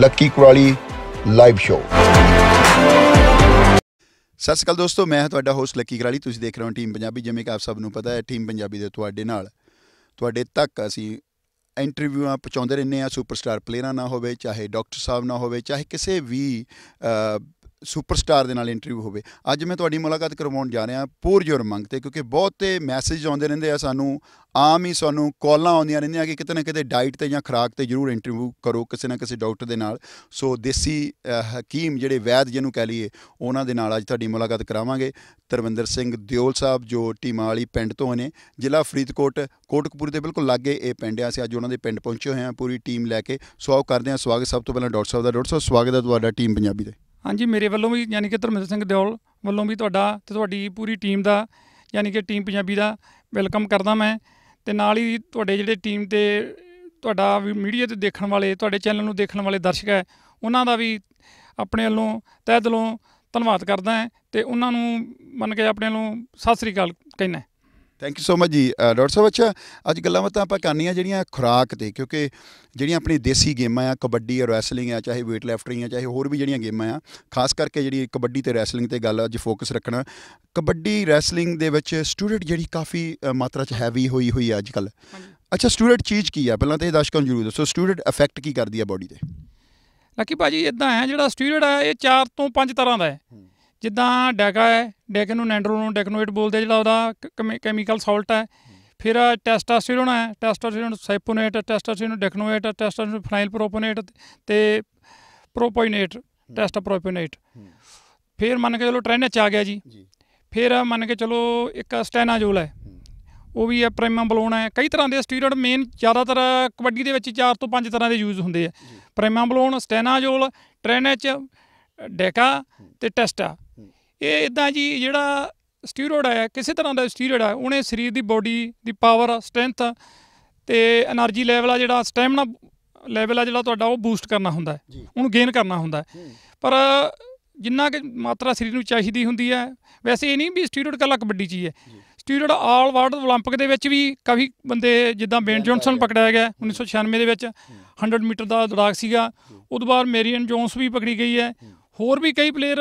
Lucky Kurali live show ਸਤਿ ਸ਼੍ਰੀ ਅਕਾਲ ਦੋਸਤੋ ਮੈਂ ਤੁਹਾਡਾ ਹੋਸਟ ਲੱਕੀ ਕਰਾਲੀ ਤੁਸੀਂ ਦੇਖ ਰਹੇ ਹੋ ਟੀਮ ਪੰਜਾਬੀ ਜਿਵੇਂ ਕਿ ਆਪ ਸਭ ਨੂੰ ਪਤਾ ਹੈ ਟੀਮ ਪੰਜਾਬੀ ਦੇ ਤੁਹਾਡੇ ਨਾਲ ਤੁਹਾਡੇ ਤੱਕ ਅਸੀਂ ਇੰਟਰਵਿਊਆਂ ਪਹੁੰਚਾਉਂਦੇ ਰਹਿੰਦੇ ਆ ਸੁਪਰਸਟਾਰ ਪਲੇਅਰਾਂ ਨਾ ਹੋਵੇ ਚਾਹੇ ਡਾਕਟਰ ਸਾਹਿਬ ਨਾ ਹੋਵੇ ਚਾਹੇ ਕਿਸੇ ਵੀ ਸੁਪਰਸਟਾਰ ਦੇ ਨਾਲ ਇੰਟਰਵਿਊ ਹੋਵੇ ਅੱਜ ਮੈਂ ਤੁਹਾਡੀ ਮੁਲਾਕਾਤ ਕਰਵਾਉਣ ਜਾ ਰਿਹਾ ਪੂਰ ਜੋਰ ਮੰਗ ਤੇ ਕਿਉਂਕਿ ਬਹੁਤੇ ਮੈਸੇਜ ਆਉਂਦੇ ਰਹਿੰਦੇ ਆ ਸਾਨੂੰ ਆਮ ਹੀ ਸਾਨੂੰ ਕਾਲਾਂ ਆਉਂਦੀਆਂ ਰਹਿੰਦੀਆਂ ਕਿ ਕਿਤੇ ਨਾ ਕਿਤੇ ਡਾਈਟ ਤੇ ਜਾਂ ਖਰਾਕ ਤੇ ਜ਼ਰੂਰ ਇੰਟਰਵਿਊ ਕਰੋ ਕਿਸੇ ਨਾ ਕਿਸੇ ਡਾਕਟਰ ਦੇ ਨਾਲ ਸੋ ਦੇਸੀ ਹਕੀਮ ਜਿਹੜੇ ਵੈਦ ਜਿਹਨੂੰ ਕਹ ਲਈਏ ਉਹਨਾਂ ਦੇ ਨਾਲ ਅੱਜ ਤੁਹਾਡੀ ਮੁਲਾਕਾਤ ਕਰਾਵਾਂਗੇ ਤਰਵਿੰਦਰ ਸਿੰਘ ਦਿਓਲ ਸਾਹਿਬ ਜੋ ਟੀਮਾਲੀ ਪਿੰਡ ਤੋਂ ਨੇ ਜ਼ਿਲ੍ਹਾ ਫਰੀਦਕੋਟ ਕੋਟਕਪੂਰ ਦੇ ਬਿਲਕੁਲ ਲਾਗੇ ਇਹ ਪਿੰਡ ਆ ਸੀ ਅੱਜ ਉਹਨਾਂ ਦੇ ਪਿੰਡ ਪਹੁੰਚੇ ਹੋਏ ਆ ਪੂਰੀ ਟੀਮ ਲੈ ਕੇ ਸਵਾਗਤ ਕਰਦੇ ਆ ਸਵਾਗਤ ਸਭ ਤੋਂ ਪਹਿਲਾਂ ਡਾਕਟਰ ਸਾਹਿਬ ਦਾ ਡਾਕਟਰ ਸਾਹਿਬ ਸਵਾਗਤ ਹੈ ਤੁਹਾਡਾ ਟੀਮ ਪੰਜਾਬੀ ਦੇ ਹਾਂਜੀ ਮੇਰੇ ਵੱਲੋਂ ਵੀ ਯਾਨੀ ਕਿ ਧਰਮਿੰਦਰ ਸਿੰਘ ਦਿਓਲ ਵੱਲੋਂ ਵੀ ਤੁਹਾਡਾ ਤੇ ਤੁਹਾਡੀ ਪੂਰੀ ਟੀਮ ਦਾ ਯਾਨੀ ਕਿ ਟੀਮ ਪੰਜਾਬੀ ਦਾ ਵੈਲਕਮ ਕਰਦਾ ਮੈਂ ਤੇ ਨਾਲ ਹੀ ਤੁਹਾਡੇ ਜਿਹੜੇ ਟੀਮ ਤੇ ਤੁਹਾਡਾ ਵੀ ਮੀਡੀਆ ਤੇ ਦੇਖਣ ਵਾਲੇ ਤੁਹਾਡੇ ਚੈਨਲ ਨੂੰ ਦੇਖਣ ਵਾਲੇ ਦਰਸ਼ਕ ਹੈ ਉਹਨਾਂ ਦਾ ਵੀ ਆਪਣੇ ਵੱਲੋਂ ਤਹਿ ਦਿਲੋਂ ਧੰਨਵਾਦ ਕਰਦਾ ਤੇ ਉਹਨਾਂ ਨੂੰ ਮੰਨ ਕੇ ਆਪਣੇ ਵੱਲੋਂ ਸਤਿ ਸ੍ਰੀ ਅਕਾਲ ਕਹਿੰਦਾ ਥੈਂਕ ਯੂ ਸੋ ਮਚ ਜੀ ਡਾਕਟਰ ਸਾਹਿਬ ਅੱਛਾ ਅੱਜ ਗੱਲਾਂ ਬਾਤਾਂ ਆਪਾਂ ਕਰਨੀਆਂ ਜਿਹੜੀਆਂ ਖੁਰਾਕ ਤੇ ਕਿਉਂਕਿ ਜਿਹੜੀਆਂ ਆਪਣੀ ਦੇਸੀ ਗੇਮਾਂ ਆ ਕਬੱਡੀ ਔਰ ਰੈਸਲਿੰਗ ਆ ਚਾਹੇ weight ਲਿਫਟਿੰਗ ਆ ਚਾਹੇ ਹੋਰ ਵੀ ਜਿਹੜੀਆਂ ਗੇਮਾਂ ਆ ਖਾਸ ਕਰਕੇ ਜਿਹੜੀ ਕਬੱਡੀ ਤੇ ਰੈਸਲਿੰਗ ਤੇ ਗੱਲ ਅੱਜ ਫੋਕਸ ਰੱਖਣਾ ਕਬੱਡੀ ਰੈਸਲਿੰਗ ਦੇ ਵਿੱਚ ਸਟੂਡੈਂਟ ਜਿਹੜੀ ਕਾਫੀ ਮਾਤਰਾ 'ਚ ਹੈਵੀ ਹੋਈ ਹੋਈ ਆ ਅੱਜ ਕੱਲ ਅੱਛਾ ਸਟੂਡੈਂਟ ਚੀਜ਼ ਕੀ ਆ ਪਹਿਲਾਂ ਤੇ ਇਹ ਦਰਸ਼ਕਾਂ ਨੂੰ ਜ਼ਰੂਰ ਦੱਸੋ ਸਟੂਡੈਂਟ ਇਫੈਕਟ ਕੀ ਕਰਦੀ ਆ ਬਾਡੀ ਤੇ ਲੱਕੀ ਭਾਜੀ ਇਦਾਂ ਹੈ ਜਿਹੜਾ ਸਟੂਡੈਂਟ ਆ ਇਹ 4 ਤੋਂ 5 ਤਰ੍ਹਾਂ ਦਾ ਹੈ ਜਿੱਦਾਂ ਡੈਕਾ ਹੈ ਡੈਕ ਨੂੰ ਨੂੰ ਡੈਕਨੋਏਟ ਬੋਲਦੇ ਜਿਹੜਾ ਉਹਦਾ ਕੈਮੀਕਲ ਸਾਲਟ ਹੈ ਫਿਰ ਟੈਸਟੋਸਟੀਰੋਨ ਹੈ ਟੈਸਟੋਸਟੀਰੋਨ ਸਾਈਪੋਨੇਟ ਟੈਸਟੋਸਟੀਰੋਨ ਡੈਕਨੋਏਟ ਟੈਸਟੋਸਟੀਰੋਨ ਫਾਈਨਲ ਪ੍ਰੋਪੋਨੇਟ ਤੇ ਪ੍ਰੋਪੋਨੇਟ ਟੈਸਟਾਪ੍ਰੋਪੋਨੇਟ ਫਿਰ ਮੰਨ ਕੇ ਚਲੋ ਟ੍ਰੈਨਚ ਆ ਗਿਆ ਜੀ ਫਿਰ ਮੰਨ ਕੇ ਚਲੋ ਇੱਕ ਸਟੈਨਾਜੋਲ ਹੈ ਉਹ ਵੀ ਹੈ ਪ੍ਰਾਈਮਮ ਬਲੋਨ ਹੈ ਕਈ ਤਰ੍ਹਾਂ ਦੇ ਸਟੀਰੋਇਡ ਮੇਨ ਜ਼ਿਆਦਾਤਰ ਕਬੱਡੀ ਦੇ ਵਿੱਚ 4 ਤੋਂ 5 ਤਰ੍ਹਾਂ ਦੇ ਯੂਜ਼ ਹੁੰਦੇ ਆ ਪ੍ਰਾਈਮਮ ਬਲੋਨ ਸਟੈਨਾਜੋਲ ਟ੍ਰੈਨਚ ਡੈਕਾ ਤੇ ਟੈਸਟਾ ਇਹ ਇਦਾਂ ਜੀ ਜਿਹੜਾ ਸਟੀਰੋਇਡ ਆ ਕਿਸੇ ਤਰ੍ਹਾਂ ਦਾ ਸਟੀਰੋਇਡ ਆ ਉਹਨੇ ਸਰੀਰ ਦੀ ਬੋਡੀ ਦੀ ਪਾਵਰ ਸਟਰੈਂਥ ਤੇ એનર્ਜੀ ਲੈਵਲ ਆ ਜਿਹੜਾ ਸਟੈਮਿਨਾ ਲੈਵਲ ਆ ਜਿਹੜਾ ਤੁਹਾਡਾ ਉਹ ਬੂਸਟ ਕਰਨਾ ਹੁੰਦਾ ਉਹਨੂੰ ਗੇਨ ਕਰਨਾ ਹੁੰਦਾ ਪਰ ਜਿੰਨਾ ਕਿ ਮਾਤਰਾ ਸਰੀਰ ਨੂੰ ਚਾਹੀਦੀ ਹੁੰਦੀ ਹੈ ਵੈਸੇ ਇਹ ਨਹੀਂ ਵੀ ਸਟੀਰੋਇਡ ਕੱਲਾ ਕਬੱਡੀ ਚੀ ਹੈ ਸਟੀਰੋਇਡ ਆਲ ਵਰਲਡ 올림픽 ਦੇ ਵਿੱਚ ਵੀ ਕਾਫੀ ਬੰਦੇ ਜਿੱਦਾਂ ਬੇਨ ਜੌਨਸਨ ਪਕੜਿਆ ਗਿਆ 1996 ਦੇ ਵਿੱਚ 100 ਮੀਟਰ ਦਾ ਦੌੜਾਕ ਸੀਗਾ ਉਸ ਤੋਂ ਬਾਅਦ ਮੈਰੀਅਨ ਜੋਨਸ ਵੀ ਪਕੜੀ ਗਈ ਹੈ ਹੋਰ ਵੀ ਕਈ ਪਲੇਅਰ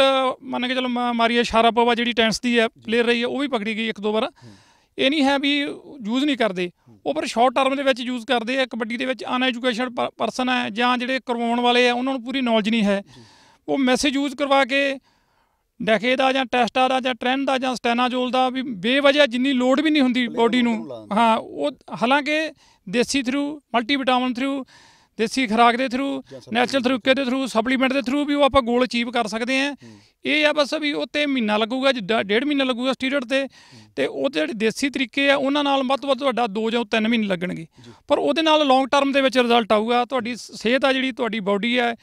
ਮੰਨ ਕੇ ਚਲੋ ਮਾਰੀਆ ਸ਼ਾਰਾਪੋਵਾ ਜਿਹੜੀ ਟੈਂਸ ਦੀ ਹੈ ਪਲੇਅਰ ਰਹੀ ਹੈ ਉਹ ਵੀ ਪਕੜੀ ਗਈ ਇੱਕ ਦੋ ਵਾਰ ਇਹ ਨਹੀਂ ਹੈ ਵੀ ਯੂਜ਼ ਨਹੀਂ ਕਰਦੇ ਉਹ ਪਰ ਸ਼ਾਰਟ ਟਰਮ ਦੇ ਵਿੱਚ ਯੂਜ਼ ਕਰਦੇ ਆ ਕਬੱਡੀ ਦੇ ਵਿੱਚ ਅਨਐਜੂਕੇਸ਼ਨ ਪਰਸਨ ਹੈ ਜਾਂ ਜਿਹੜੇ ਕਰਵਾਉਣ ਵਾਲੇ ਆ ਉਹਨਾਂ ਨੂੰ ਪੂਰੀ ਨੌਲੇਜ ਨਹੀਂ ਹੈ ਉਹ ਮੈਸੇਜ ਯੂਜ਼ ਕਰਵਾ ਕੇ ਡੈਕੇ ਦਾ ਜਾਂ ਟੈਸਟਾ ਦਾ ਜਾਂ ਟ੍ਰੈਂਡ ਦਾ ਜਾਂ ਸਟੈਨਾਜੋਲ ਦਾ ਵੀ ਬੇਵਜਾ ਜਿੰਨੀ ਲੋਡ ਵੀ ਨਹੀਂ ਹੁੰਦੀ ਬੋਡੀ ਨੂੰ ਹਾਂ ਉਹ ਹਾਲਾਂਕਿ ਦੇਸੀ ਥਰੂ ਮਲਟੀ ਵਿਟਾਮਿਨ ਥਰੂ ਦੇਸੀ ਖਰਾਕ ਦੇ ਥਰੂ ਨੈਚੁਰਲ ਤਰੀਕੇ ਦੇ ਥਰੂ ਸਪਲੀਮੈਂਟ ਦੇ ਥਰੂ ਵੀ ਉਹ ਆਪਾਂ ਗੋਲ ਅਚੀਵ ਕਰ ਸਕਦੇ ਆ ਇਹ ਆ ਬਸ ਵੀ ਉਹ ਤੇ ਮਹੀਨਾ ਲੱਗੂਗਾ ਜਿੱਦਾਂ ਡੇਢ ਮਹੀਨਾ ਲੱਗੂਗਾ ਸਟੀਰੋਇਡ ਤੇ ਤੇ ਉਹ ਜਿਹੜੇ ਦੇਸੀ ਤਰੀਕੇ ਆ ਉਹਨਾਂ ਨਾਲ ਵੱਧ ਵੱਧ ਤੁਹਾਡਾ 2 ਜਾਂ 3 ਮਹੀਨੇ ਲੱਗਣਗੇ ਪਰ ਉਹਦੇ ਨਾਲ ਲੌਂਗ ਟਰਮ ਦੇ ਵਿੱਚ ਰਿਜ਼ਲਟ ਆਊਗਾ ਤੁਹਾਡੀ ਸਿਹਤ ਆ ਜਿਹੜੀ ਤੁਹਾਡੀ ਬਾਡੀ ਆ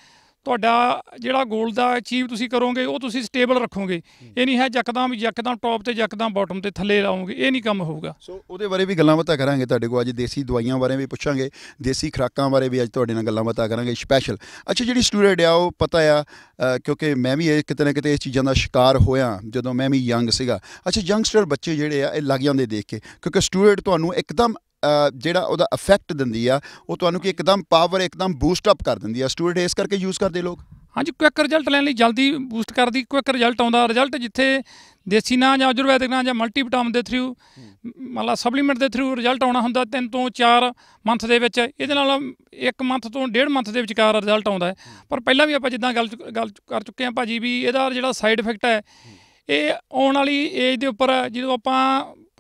ਤੁਹਾਡਾ ਜਿਹੜਾ ਗੋਲ ਦਾ ਅਚੀਵ ਤੁਸੀਂ ਕਰੋਗੇ ਉਹ ਤੁਸੀਂ ਸਟੇਬਲ ਰੱਖੋਗੇ ਇਹ ਨਹੀਂ ਹੈ ਜਕਦਮ ਜਕਦਮ ਟੌਪ ਤੇ ਜਕਦਮ ਬਾਟਮ ਤੇ ਥੱਲੇ ਲਾਉਂਗੇ ਇਹ ਨਹੀਂ ਕੰਮ ਹੋਊਗਾ ਸੋ ਉਹਦੇ ਬਾਰੇ ਵੀ ਗੱਲਾਂ ਬਾਤਾਂ ਕਰਾਂਗੇ ਤੁਹਾਡੇ ਕੋਲ ਅੱਜ ਦੇਸੀ ਦਵਾਈਆਂ ਬਾਰੇ ਵੀ ਪੁੱਛਾਂਗੇ ਦੇਸੀ ਖਰਾਕਾਂ ਬਾਰੇ ਵੀ ਅੱਜ ਤੁਹਾਡੇ ਨਾਲ ਗੱਲਾਂ ਬਾਤਾਂ ਕਰਾਂਗੇ ਸਪੈਸ਼ਲ ਅੱਛਾ ਜਿਹੜੀ ਸਟੂਡੈਂਟ ਆ ਉਹ ਪਤਾ ਆ ਕਿਉਂਕਿ ਮੈਂ ਵੀ ਇਹ ਕਿਤੇ ਨਾ ਕਿਤੇ ਇਸ ਚੀਜ਼ਾਂ ਦਾ ਸ਼ਿਕਾਰ ਹੋਇਆ ਜਦੋਂ ਮੈਂ ਵੀ ਯੰਗ ਸੀਗਾ ਅੱਛਾ ਯੰਗਸਟਰ ਬੱਚੇ ਜਿਹੜੇ ਆ ਇਹ ਲੱਗ ਜਾਂਦੇ ਦੇਖ ਕੇ ਕਿਉਂਕਿ ਸਟੂਡੈਂਟ ਤੁਹਾਨੂੰ ਇੱਕਦਮ ਜਿਹੜਾ ਉਹਦਾ ਇਫੈਕਟ ਦਿੰਦੀ ਆ ਉਹ ਤੁਹਾਨੂੰ ਕਿ ਇੱਕਦਮ ਪਾਵਰ ਇੱਕਦਮ ਬੂਸਟ ਅਪ ਕਰ ਦਿੰਦੀ ਆ ਸਟੂਡੈਂਟ ਇਸ ਕਰਕੇ ਯੂਜ਼ ਕਰਦੇ ਲੋਕ ਹਾਂਜੀ ਕੁਇਕ ਰਿਜ਼ਲਟ ਲੈਣ ਲਈ ਜਲਦੀ ਬੂਸਟ ਕਰਦੀ ਕੁਇਕ ਰਿਜ਼ਲਟ ਆਉਂਦਾ ਰਿਜ਼ਲਟ ਜਿੱਥੇ ਦੇਸੀ ਨਾ ਜਾਂ ਆਯੁਰਵੈਦਿਕ ਨਾ ਜਾਂ ਮਲਟੀਵਿਟਾਮਿਨ ਦੇ ਥਰੂ ਮਤਲਬ ਸਪਲੀਮੈਂਟ ਦੇ ਥਰੂ ਰਿਜ਼ਲਟ ਆਉਣਾ ਹੁੰਦਾ 3 ਤੋਂ 4 ਮੰਥ ਦੇ ਵਿੱਚ ਇਹਦੇ ਨਾਲ 1 ਮੰਥ ਤੋਂ 1.5 ਮੰਥ ਦੇ ਵਿਚਕਾਰ ਰਿਜ਼ਲਟ ਆਉਂਦਾ ਪਰ ਪਹਿਲਾਂ ਵੀ ਆਪਾਂ ਜਿੱਦਾਂ ਗੱਲ ਗੱਲ ਕਰ ਚੁੱਕੇ ਹਾਂ ਭਾਜੀ ਵੀ ਇਹਦਾ ਜਿਹੜਾ ਸਾਈਡ ਇਫੈਕਟ ਹੈ ਇਹ ਆਉਣ ਵਾਲੀ ਏਜ ਦੇ ਉੱਪਰ ਜਦੋਂ ਆਪਾਂ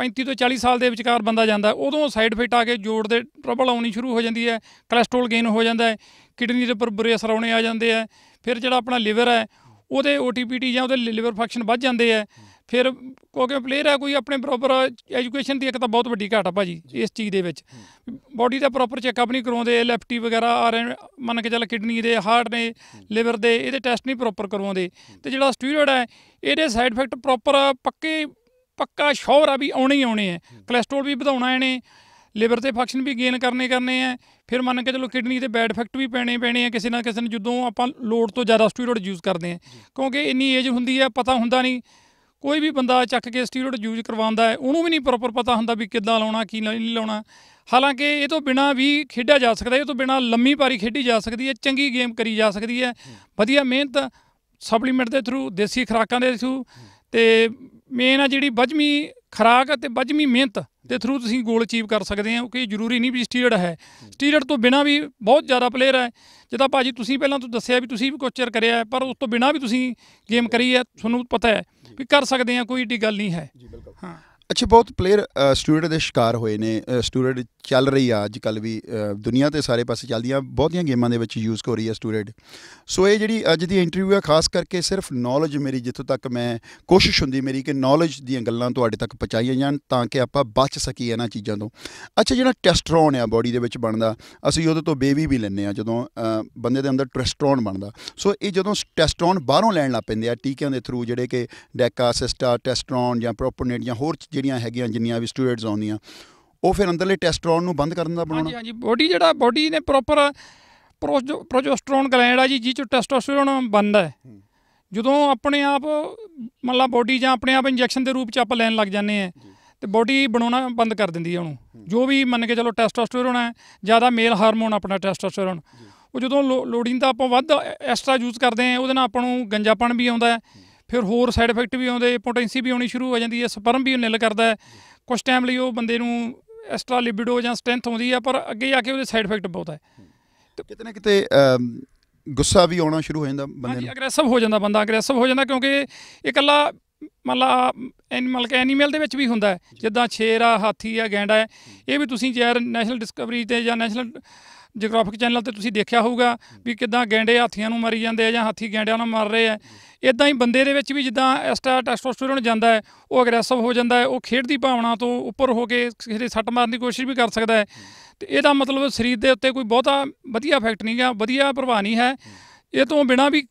35 ਤੋਂ 40 ਸਾਲ ਦੇ ਵਿਚਕਾਰ ਬੰਦਾ ਜਾਂਦਾ ਉਦੋਂ ਸਾਈਡ ਇਫੈਕਟ ਆ ਕੇ ਜੋੜ ਦੇ ਟ੍ਰਬਲ ਆਉਣੀ ਸ਼ੁਰੂ ਹੋ ਜਾਂਦੀ ਹੈ ਕੋਲੇਸਟ੍ਰੋਲ ਗੇਨ ਹੋ ਜਾਂਦਾ ਹੈ ਕਿਡਨੀ ਦੇ ਉੱਪਰ ਬੁਰੇ ਅਸਰ ਆਉਣੇ ਆ ਜਾਂਦੇ ਆ ਫਿਰ ਜਿਹੜਾ ਆਪਣਾ ਲਿਵਰ ਹੈ ਉਹਦੇ ਓਟੀਪੀਟੀ ਜਾਂ ਉਹਦੇ ਲਿਵਰ ਫੰਕਸ਼ਨ ਵੱਧ ਜਾਂਦੇ ਆ ਫਿਰ ਕੋਈ ਪਲੇਅਰ ਹੈ ਕੋਈ ਆਪਣੇ ਪ੍ਰੋਪਰ ਐਜੂਕੇਸ਼ਨ ਦੀ ਇੱਕ ਤਾਂ ਬਹੁਤ ਵੱਡੀ ਘਾਟ ਆ ਭਾਜੀ ਇਸ ਚੀਜ਼ ਦੇ ਵਿੱਚ ਬਾਡੀ ਦਾ ਪ੍ਰੋਪਰ ਚੈੱਕਅਪ ਨਹੀਂ ਕਰਾਉਂਦੇ ਐਲਐਫਟੀ ਵਗੈਰਾ ਆਰ ਮੰਨ ਕੇ ਚੱਲ ਕਿਡਨੀ ਦੇ ਹਾਰਟ ਨੇ ਲਿਵਰ ਦੇ ਇਹਦੇ ਟੈਸਟ ਨਹੀਂ ਪ੍ਰੋਪਰ ਕਰਵਾਉਂਦੇ ਤੇ ਜਿਹੜਾ ਸਟੀਰੋਇਡ ਹੈ ਇਹਦੇ ਸਾਈਡ ਇਫੈਕਟ ਪ੍ਰੋਪਰ ਪੱਕੇ ਪੱਕਾ ਸ਼ੋਰ ਆ ਵੀ ਆਉਣੇ ਹੀ ਆਉਣੇ ਆ ਕੋਲੇਸਟ੍ਰੋਲ ਵੀ ਵਧਾਉਣਾ ਇਹਨੇ ਲਿਵਰ ਤੇ ਫੰਕਸ਼ਨ ਵੀ ਗੇਨ ਕਰਨੇ ਕਰਨੇ ਆ ਫਿਰ ਮੰਨ ਕੇ ਚਲੋ ਕਿਡਨੀ ਤੇ ਬੈਡ ਇਫੈਕਟ ਵੀ ਪੈਣੇ ਪੈਣੇ ਆ ਕਿਸੇ ਨਾ ਕਿਸੇ ਨੂੰ ਜਦੋਂ ਆਪਾਂ ਲੋਡ ਤੋਂ ਜ਼ਿਆਦਾ ਸਟੀਰੋਇਡ ਯੂਜ਼ ਕਰਦੇ ਆ ਕਿਉਂਕਿ ਇੰਨੀ ਏਜ ਹੁੰਦੀ ਆ ਪਤਾ ਹੁੰਦਾ ਨਹੀਂ ਕੋਈ ਵੀ ਬੰਦਾ ਚੱਕ ਕੇ ਸਟੀਰੋਇਡ ਯੂਜ਼ ਕਰਵਾਉਂਦਾ ਹੈ ਉਹਨੂੰ ਵੀ ਨਹੀਂ ਪ੍ਰੋਪਰ ਪਤਾ ਹੁੰਦਾ ਵੀ ਕਿੱਦਾਂ ਲਾਉਣਾ ਕੀ ਨਹੀਂ ਲਾਉਣਾ ਹਾਲਾਂਕਿ ਇਹ ਤੋਂ ਬਿਨਾ ਵੀ ਖੇਡਿਆ ਜਾ ਸਕਦਾ ਇਹ ਤੋਂ ਬਿਨਾ ਲੰਮੀ ਪਾਰੀ ਖੇਡੀ ਜਾ ਸਕਦੀ ਹੈ ਚੰਗੀ ਗੇਮ ਕਰੀ ਜਾ ਸਕਦੀ ਹੈ ਵਧੀਆ ਮਿਹਨਤ ਸਪਲੀਮੈਂਟ ਦੇ ਥਰੂ ਦੇਸੀ ਖੁਰਾਕਾਂ ਦੇ ਥਰੂ ਤੇ ਮੇਨ ਆ ਜਿਹੜੀ ਬਜਮੀ ਖਰਾਕ ਅਤੇ ਬਜਮੀ ਮਿਹਨਤ ਦੇ ਥਰੂ ਤੁਸੀਂ ਗੋਲ ਅਚੀਵ ਕਰ ਸਕਦੇ ਹੋ ਕਿ ਜ਼ਰੂਰੀ ਨਹੀਂ ਵੀ ਸਟੀਰਡ ਹੈ ਸਟੀਰਡ ਤੋਂ ਬਿਨਾ ਵੀ ਬਹੁਤ ਜ਼ਿਆਦਾ ਪਲੇਅਰ ਹੈ ਜਿੱਦਾਂ ਭਾਜੀ ਤੁਸੀਂ ਪਹਿਲਾਂ ਤੋਂ ਦੱਸਿਆ ਵੀ ਤੁਸੀਂ ਵੀ ਕੋਚਰ ਕਰਿਆ ਪਰ ਉਸ ਤੋਂ ਬਿਨਾ ਵੀ ਤੁਸੀਂ ਗੇਮ ਕਰੀ ਹੈ ਤੁਹਾਨੂੰ ਪਤਾ ਹੈ ਵੀ ਕਰ ਸਕਦੇ ਆ ਕੋਈ ਏਡੀ ਗੱਲ ਨਹੀਂ ਹੈ ਜੀ ਬਿਲਕੁਲ ਹਾਂ ਅੱਛਾ ਬਹੁਤ ਪਲੇਅਰ ਸਟੂਡੈਂਟ ਦੇ ਸ਼ਿਕਾਰ ਹੋਏ ਨੇ ਸਟੂਡੈਂਟ ਚੱਲ ਰਹੀ ਆ ਅੱਜ ਕੱਲ ਵੀ ਦੁਨੀਆ ਤੇ ਸਾਰੇ ਪਾਸੇ ਚੱਲਦੀਆਂ ਬਹੁਤੀਆਂ ਗੇਮਾਂ ਦੇ ਵਿੱਚ ਯੂਜ਼ ਹੋ ਰਹੀ ਆ ਸਟੂਡੈਂਟ ਸੋ ਇਹ ਜਿਹੜੀ ਅੱਜ ਦੀ ਇੰਟਰਵਿਊ ਆ ਖਾਸ ਕਰਕੇ ਸਿਰਫ ਨੌਲੇਜ ਮੇਰੀ ਜਿੱਥੋਂ ਤੱਕ ਮੈਂ ਕੋਸ਼ਿਸ਼ ਹੁੰਦੀ ਮੇਰੀ ਕਿ ਨੌਲੇਜ ਦੀਆਂ ਗੱਲਾਂ ਤੁਹਾਡੇ ਤੱਕ ਪਹੁੰਚਾਈਆਂ ਜਾਣ ਤਾਂ ਕਿ ਆਪਾਂ ਬਚ ਸਕੀਏ ਇਹਨਾਂ ਚੀਜ਼ਾਂ ਤੋਂ ਅੱਛਾ ਜਿਹੜਾ ਟੈਸਟਰੋਨ ਆ ਬਾਡੀ ਦੇ ਵਿੱਚ ਬਣਦਾ ਅਸੀਂ ਉਹਦੇ ਤੋਂ ਬੇਬੀ ਵੀ ਲੈਂਦੇ ਆ ਜਦੋਂ ਬੰਦੇ ਦੇ ਅੰਦਰ ਟੈਸਟਰੋਨ ਬਣਦਾ ਸੋ ਇਹ ਜਦੋਂ ਟੈਸਟਰੋਨ ਬਾਹਰੋਂ ਲੈਣ ਲੱਪੈਂਦੇ ਆ ਟੀਕਿਆਂ ਦੇ ਥਰੂ ਜਿਹੜੇ ਕਿ ਡੈਕਾ ਸਿਸਟਾ ਟੈਸਟਰੋਨ ਜਾਂ ਪ੍ਰੋਪੋਨੇਟ ਜਾਂ ਹੋਰ ਜਿਹੜੀਆਂ ਹੈਗੀਆਂ ਜਿੰਨੀਆਂ ਵੀ ਸਟੂਡੈਂਟਸ ਆਉਂਦੀਆਂ ਉਹ ਫਿਰ ਅੰਦਰਲੇ ਟੈਸਟੋਸਟਰੋਨ ਨੂੰ ਬੰਦ ਕਰਨ ਦਾ ਬਣਾਉਣਾ ਹਾਂਜੀ ਹਾਂਜੀ ਬੋਡੀ ਜਿਹੜਾ ਬੋਡੀ ਨੇ ਪ੍ਰੋਪਰ ਪ੍ਰੋਜੋਸਟਰੋਨ ਗਲੈਂਡ ਆ ਜੀ ਜਿਹ ਚ ਟੈਸਟੋਸਟਰੋਨ ਬਣਦਾ ਹੈ ਜਦੋਂ ਆਪਣੇ ਆਪ ਮਤਲਬ ਬੋਡੀ ਜਾਂ ਆਪਣੇ ਆਪ ਇੰਜੈਕਸ਼ਨ ਦੇ ਰੂਪ ਚ ਆਪਾਂ ਲੈਣ ਲੱਗ ਜਾਂਦੇ ਆ ਤੇ ਬੋਡੀ ਬਣਾਉਣਾ ਬੰਦ ਕਰ ਦਿੰਦੀ ਹੈ ਉਹਨੂੰ ਜੋ ਵੀ ਮੰਨ ਕੇ ਚਲੋ ਟੈਸਟੋਸਟਰੋਨ ਹੈ ਜ਼ਿਆਦਾ ਮੇਲ ਹਾਰਮੋਨ ਆਪਣਾ ਟੈਸਟੋਸਟਰੋਨ ਉਹ ਜਦੋਂ ਲੋਡਿੰਗ ਦਾ ਆਪਾਂ ਵੱਧ ਐਕਸਟਰਾ ਯੂਜ਼ ਕਰਦੇ ਆ ਉਹਦੇ ਨਾਲ ਆਪਾਂ ਨੂੰ ਗੰਜਾਪਣ ਵੀ ਆਉਂਦਾ ਹੈ ਫਿਰ ਹੋਰ ਸਾਈਡ ਇਫੈਕਟ ਵੀ ਆਉਂਦੇ ਪੋਟੈਂਸੀ ਵੀ ਆਉਣੀ ਸ਼ੁਰੂ ਹੋ ਜਾਂਦੀ ਹੈ ਸਪਰਮ ਵੀ ਨਿਲ ਕਰਦਾ ਹੈ ਕੁਝ ਟਾਈਮ ਲਈ ਉਹ ਬੰਦੇ ਨੂੰ ਐਕਸਟਰਾ ਲਿਬਿਡੋ ਜਾਂ ਸਟਰੈਂਥ ਆਉਂਦੀ ਹੈ ਪਰ ਅੱਗੇ ਜਾ ਕੇ ਉਹਦੇ ਸਾਈਡ ਇਫੈਕਟ ਬਹੁਤ ਹੈ ਕਿਤੇ ਨਾ ਕਿਤੇ ਗੁੱਸਾ ਵੀ ਆਉਣਾ ਸ਼ੁਰੂ ਹੋ ਜਾਂਦਾ ਬੰਦੇ ਨੂੰ ਹਾਂਜੀ ਅਗਰੈਸਿਵ ਹੋ ਜਾਂਦਾ ਬੰਦਾ ਅਗਰੈਸਿਵ ਹੋ ਜਾਂਦਾ ਕਿਉਂਕਿ ਇਹ ਇਕੱਲਾ ਮਤਲਬ ਐਨੀਮਲ ਕੇ ਐਨੀਮਲ ਦੇ ਵਿੱਚ ਵੀ ਹੁੰਦਾ ਜਿੱਦਾਂ ਸ਼ੇਰ ਆ ਹਾਥੀ ਆ ਗੈਂਡਾ ਇਹ ਵੀ ਤੁਸੀਂ ਜੈਰ ਨੈਸ਼ਨਲ ਡਿਸਕਵਰੀ ਤੇ ਜਾਂ ਨੈਸ਼ਨਲ ਜੀਓਗ੍ਰਾਫਿਕ ਚੈਨਲ ਤੇ ਤੁਸੀਂ ਦੇਖਿਆ ਹੋਊਗਾ ਵੀ ਕਿਦਾਂ ਗੈਂਡੇ ਹਾਥੀਆਂ ਨੂੰ ਮਾਰੀ ਜਾਂਦੇ ਆ ਜਾਂ ਹਾਥੀ ਗੈਂਡਿਆਂ ਨੂੰ ਮਾਰ ਰਹੇ ਆ ਇਦਾਂ ਹੀ ਬੰਦੇ ਦੇ ਵਿੱਚ ਵੀ ਜਿੱਦਾਂ ਐਸਟਾ ਟੈਸਟੋਸਟੇਰੋਨ ਜਾਂਦਾ ਹੈ ਉਹ ਅਗਰੈਸਿਵ ਹੋ ਜਾਂਦਾ ਹੈ ਉਹ ਖੇਡ ਦੀ ਭਾਵਨਾ ਤੋਂ ਉੱਪਰ ਹੋ ਕੇ ਕਿਸੇ ਦੇ ਸੱਟ ਮਾਰਨ ਦੀ ਕੋਸ਼ਿਸ਼ ਵੀ ਕਰ ਸਕਦਾ ਹੈ ਤੇ ਇਹਦਾ ਮਤਲਬ ਸਰੀਰ ਦੇ ਉੱਤੇ ਕੋਈ ਬਹੁਤਾ ਵਧੀਆ ਇਫੈਕਟ ਨਹੀਂ ਆ ਵਧੀਆ ਪ੍ਰਭਾਵ ਨਹੀਂ ਹੈ ਇਹ ਤੋਂ ਬਿਨਾ ਵੀ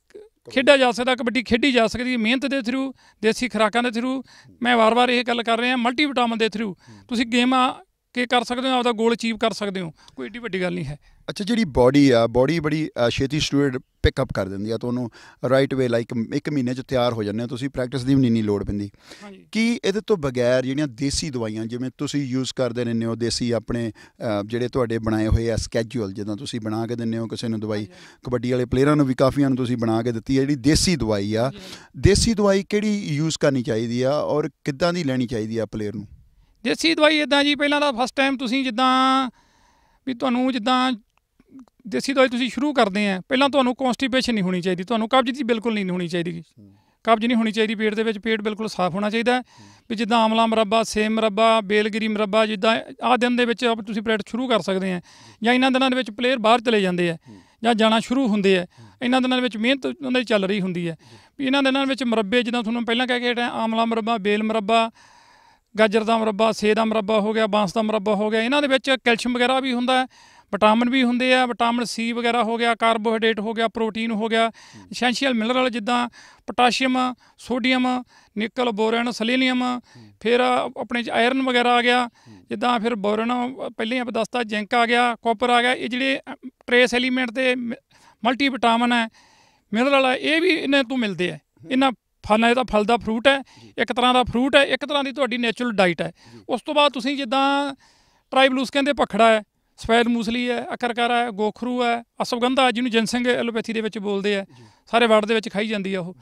ਖੇਡਿਆ ਜਾ ਸਕਦਾ ਕਬੱਡੀ ਖੇਡੀ ਜਾ ਸਕਦੀ ਹੈ ਮਿਹਨਤ ਦੇ ਥਰੂ ਦੇਸੀ ਖਰਾਕਾਂ ਦੇ ਥਰੂ ਮੈਂ ਵਾਰ-ਵਾਰ ਇਹ ਗੱਲ ਕਰ ਰਿਹਾ ਮਲਟੀਵਿਟਾਮਿਨ ਦੇ ਥਰੂ ਤੁਸੀਂ ਗੇਮਾਂ ਕੀ ਕਰ ਸਕਦੇ ਹੋ ਆਪਦਾ ਗੋਲ ਅਚੀਵ ਕਰ ਸਕਦੇ ਹੋ ਕੋਈ ਏਡੀ ਵੱਡੀ ਗੱਲ ਨਹੀਂ ਹੈ ਅੱਛਾ ਜਿਹੜੀ ਬਾਡੀ ਆ ਬਾਡੀ ਬੜੀ ਛੇਤੀ ਸਟੂਡੈਂਟ ਪਿਕ ਅਪ ਕਰ ਦਿੰਦੀ ਆ ਤੁਹਾਨੂੰ ਰਾਈਟ ਵੇ ਲਾਈਕ ਇੱਕ ਮਹੀਨੇ ਚ ਤਿਆਰ ਹੋ ਜਾਂਦੇ ਹੋ ਤੁਸੀਂ ਪ੍ਰੈਕਟਿਸ ਦੀ ਵੀ ਨਹੀਂ ਲੋੜ ਪੈਂਦੀ ਕੀ ਇਹਦੇ ਤੋਂ ਬਗੈਰ ਜਿਹੜੀਆਂ ਦੇਸੀ ਦਵਾਈਆਂ ਜਿਵੇਂ ਤੁਸੀਂ ਯੂਜ਼ ਕਰਦੇ ਰਹਿੰਦੇ ਹੋ ਦੇਸੀ ਆਪਣੇ ਜਿਹੜੇ ਤੁਹਾਡੇ ਬਣਾਏ ਹੋਏ ਆ ਸਕੇਜੂਲ ਜਿੱਦਾਂ ਤੁਸੀਂ ਬਣਾ ਕੇ ਦਿੰਦੇ ਹੋ ਕਿਸੇ ਨੂੰ ਦਵਾਈ ਕਬੱਡੀ ਵਾਲੇ ਪਲੇਅਰਾਂ ਨੂੰ ਵੀ ਕਾਫੀਆਂ ਨੂੰ ਤੁਸੀਂ ਬਣਾ ਕੇ ਦਿੱਤੀ ਹੈ ਜਿਹੜੀ ਦੇਸੀ ਦਵਾਈ ਆ ਦੇਸੀ ਦਵਾਈ ਕਿਹੜੀ ਯੂਜ਼ ਕਰਨੀ ਚਾਹੀਦੀ ਆ ਔਰ ਕਿੱਦਾਂ ਦੀ ਲੈਣੀ ਚਾਹੀਦੀ ਆ ਪਲੇਅਰ ਨੂੰ ਦੇਸੀ ਦਵਾਈ ਇਦਾਂ ਜੀ ਪਹਿਲਾਂ ਤਾਂ ਫਸਟ ਟਾਈਮ ਤੁਸੀਂ ਜਿੱਦਾਂ ਵੀ ਤੁਹਾਨੂੰ ਜਿੱਦਾਂ ਦੇਸੀ ਦਵਾਈ ਤੁਸੀਂ ਸ਼ੁਰੂ ਕਰਦੇ ਆ ਪਹਿਲਾਂ ਤੁਹਾਨੂੰ ਕਨਸਟੀਪੇਸ਼ਨ ਨਹੀਂ ਹੋਣੀ ਚਾਹੀਦੀ ਤੁਹਾਨੂੰ ਕਬਜ਼ ਦੀ ਬਿਲਕੁਲ ਨਹੀਂ ਹੋਣੀ ਚਾਹੀਦੀ ਕਬਜ਼ ਨਹੀਂ ਹੋਣੀ ਚਾਹੀਦੀ ਪੇਟ ਦੇ ਵਿੱਚ ਪੇਟ ਬਿਲਕੁਲ ਸਾਫ਼ ਹੋਣਾ ਚਾਹੀਦਾ ਵੀ ਜਿੱਦਾਂ ਆਮਲਾ ਮਰੱਬਾ ਸੇਮ ਮਰੱਬਾ ਬੇਲਗਰੀ ਮਰੱਬਾ ਜਿੱਦਾਂ ਆ ਦਿਨ ਦੇ ਵਿੱਚ ਆਪ ਤੁਸੀਂ ਪ੍ਰੈਕਟਿਸ ਸ਼ੁਰੂ ਕਰ ਸਕਦੇ ਆ ਜਾਂ ਇਹਨਾਂ ਦਿਨਾਂ ਦੇ ਵਿੱਚ ਪਲੇਅਰ ਬਾਹਰ ਚਲੇ ਜਾਂਦੇ ਆ ਜਾਂ ਜਾਣਾ ਸ਼ੁਰੂ ਹੁੰਦੇ ਆ ਇਹਨਾਂ ਦਿਨਾਂ ਦੇ ਵਿੱਚ ਮਿਹਨਤ ਉਹਨਾਂ ਦੀ ਚੱਲ ਰਹੀ ਹੁੰਦੀ ਹੈ ਵੀ ਇਹਨਾਂ ਦਿਨਾਂ ਵਿੱਚ ਮਰੱਬੇ ਜਿੱਦਾਂ ਤੁਹਾਨੂੰ ਪਹਿਲਾਂ ਕਹਿ ਕੇ ਹਟਿਆ ਆਮਲਾ ਮਰੱਬਾ ਬੇਲ ਮਰੱਬਾ ਗਾਜਰ ਦਾ ਮਰੱਬਾ ਸੇ ਦਾ ਮਰੱਬਾ ਹੋ ਗਿਆ ਬਾਂਸ ਦਾ ਮਰੱਬਾ ਹੋ ਗਿਆ ਇਹਨਾਂ ਦੇ ਵਿੱਚ ਕੈਲਸ਼ੀਅਮ ਵਗੈਰਾ ਵੀ ਹੁੰਦਾ ਹੈ ਵਿਟਾਮਿਨ ਵੀ ਹੁੰਦੇ ਆ ਵਿਟਾਮਿਨ ਸੀ ਵਗੈਰਾ ਹੋ ਗਿਆ ਕਾਰਬੋਹਾਈਡਰੇਟ ਹੋ ਗਿਆ ਪ੍ਰੋਟੀਨ ਹੋ ਗਿਆ ਐਸੈਂਸ਼ੀਅਲ ਮਿਨਰਲ ਜਿੱਦਾਂ potassium sodium nickel boron selenium ਫਿਰ ਆਪਣੇ ਚ ਆਇਰਨ ਵਗੈਰਾ ਆ ਗਿਆ ਜਿੱਦਾਂ ਫਿਰ ਬੋਰਨ ਪਹਿਲੇ ਆਪ ਦੱਸਤਾ ਜ਼ਿੰਕ ਆ ਗਿਆ ਕਾਪਰ ਆ ਗਿਆ ਇਹ ਜਿਹੜੇ ਟ੍ਰੇਸ ਐਲੀਮੈਂਟ ਦੇ ਮਲਟੀ ਵਿਟਾਮਿਨ ਹੈ ਮਿਨਰਲ ਇਹ ਵੀ ਇਹਨਾਂ ਤੋਂ ਮਿਲਦੇ ਆ ਇਹਨਾਂ ਫਲ ਇਹ ਤਾਂ ਫਲ ਦਾ ਫਰੂਟ ਹੈ ਇੱਕ ਤਰ੍ਹਾਂ ਦਾ ਫਰੂਟ ਹੈ ਇੱਕ ਤਰ੍ਹਾਂ ਦੀ ਤੁਹਾਡੀ ਨੇਚਰਲ ਡਾਈਟ ਹੈ ਉਸ ਤੋਂ ਬਾਅਦ ਤੁਸੀਂ ਜਿੱਦਾਂ ਲੂਸ ਕਹਿੰਦੇ ਪਖੜਾ ਹੈ ਸਫੈਦ ਮੂਸਲੀ ਹੈ ਅਕਰਕਰ ਹੈ ਗੋਖਰੂ ਹੈ ਅਸਵਗੰਧਾ ਜਿਹਨੂੰ ਜਨਸਿੰਗ ਐਲੋਪੈਥੀ ਦੇ ਵਿੱਚ ਬੋਲਦੇ ਆ ਸਾਰੇ ਵਾਰਡ ਦੇ ਵਿੱਚ ਖਾਈ ਜਾਂਦੀ ਆ ਉਹ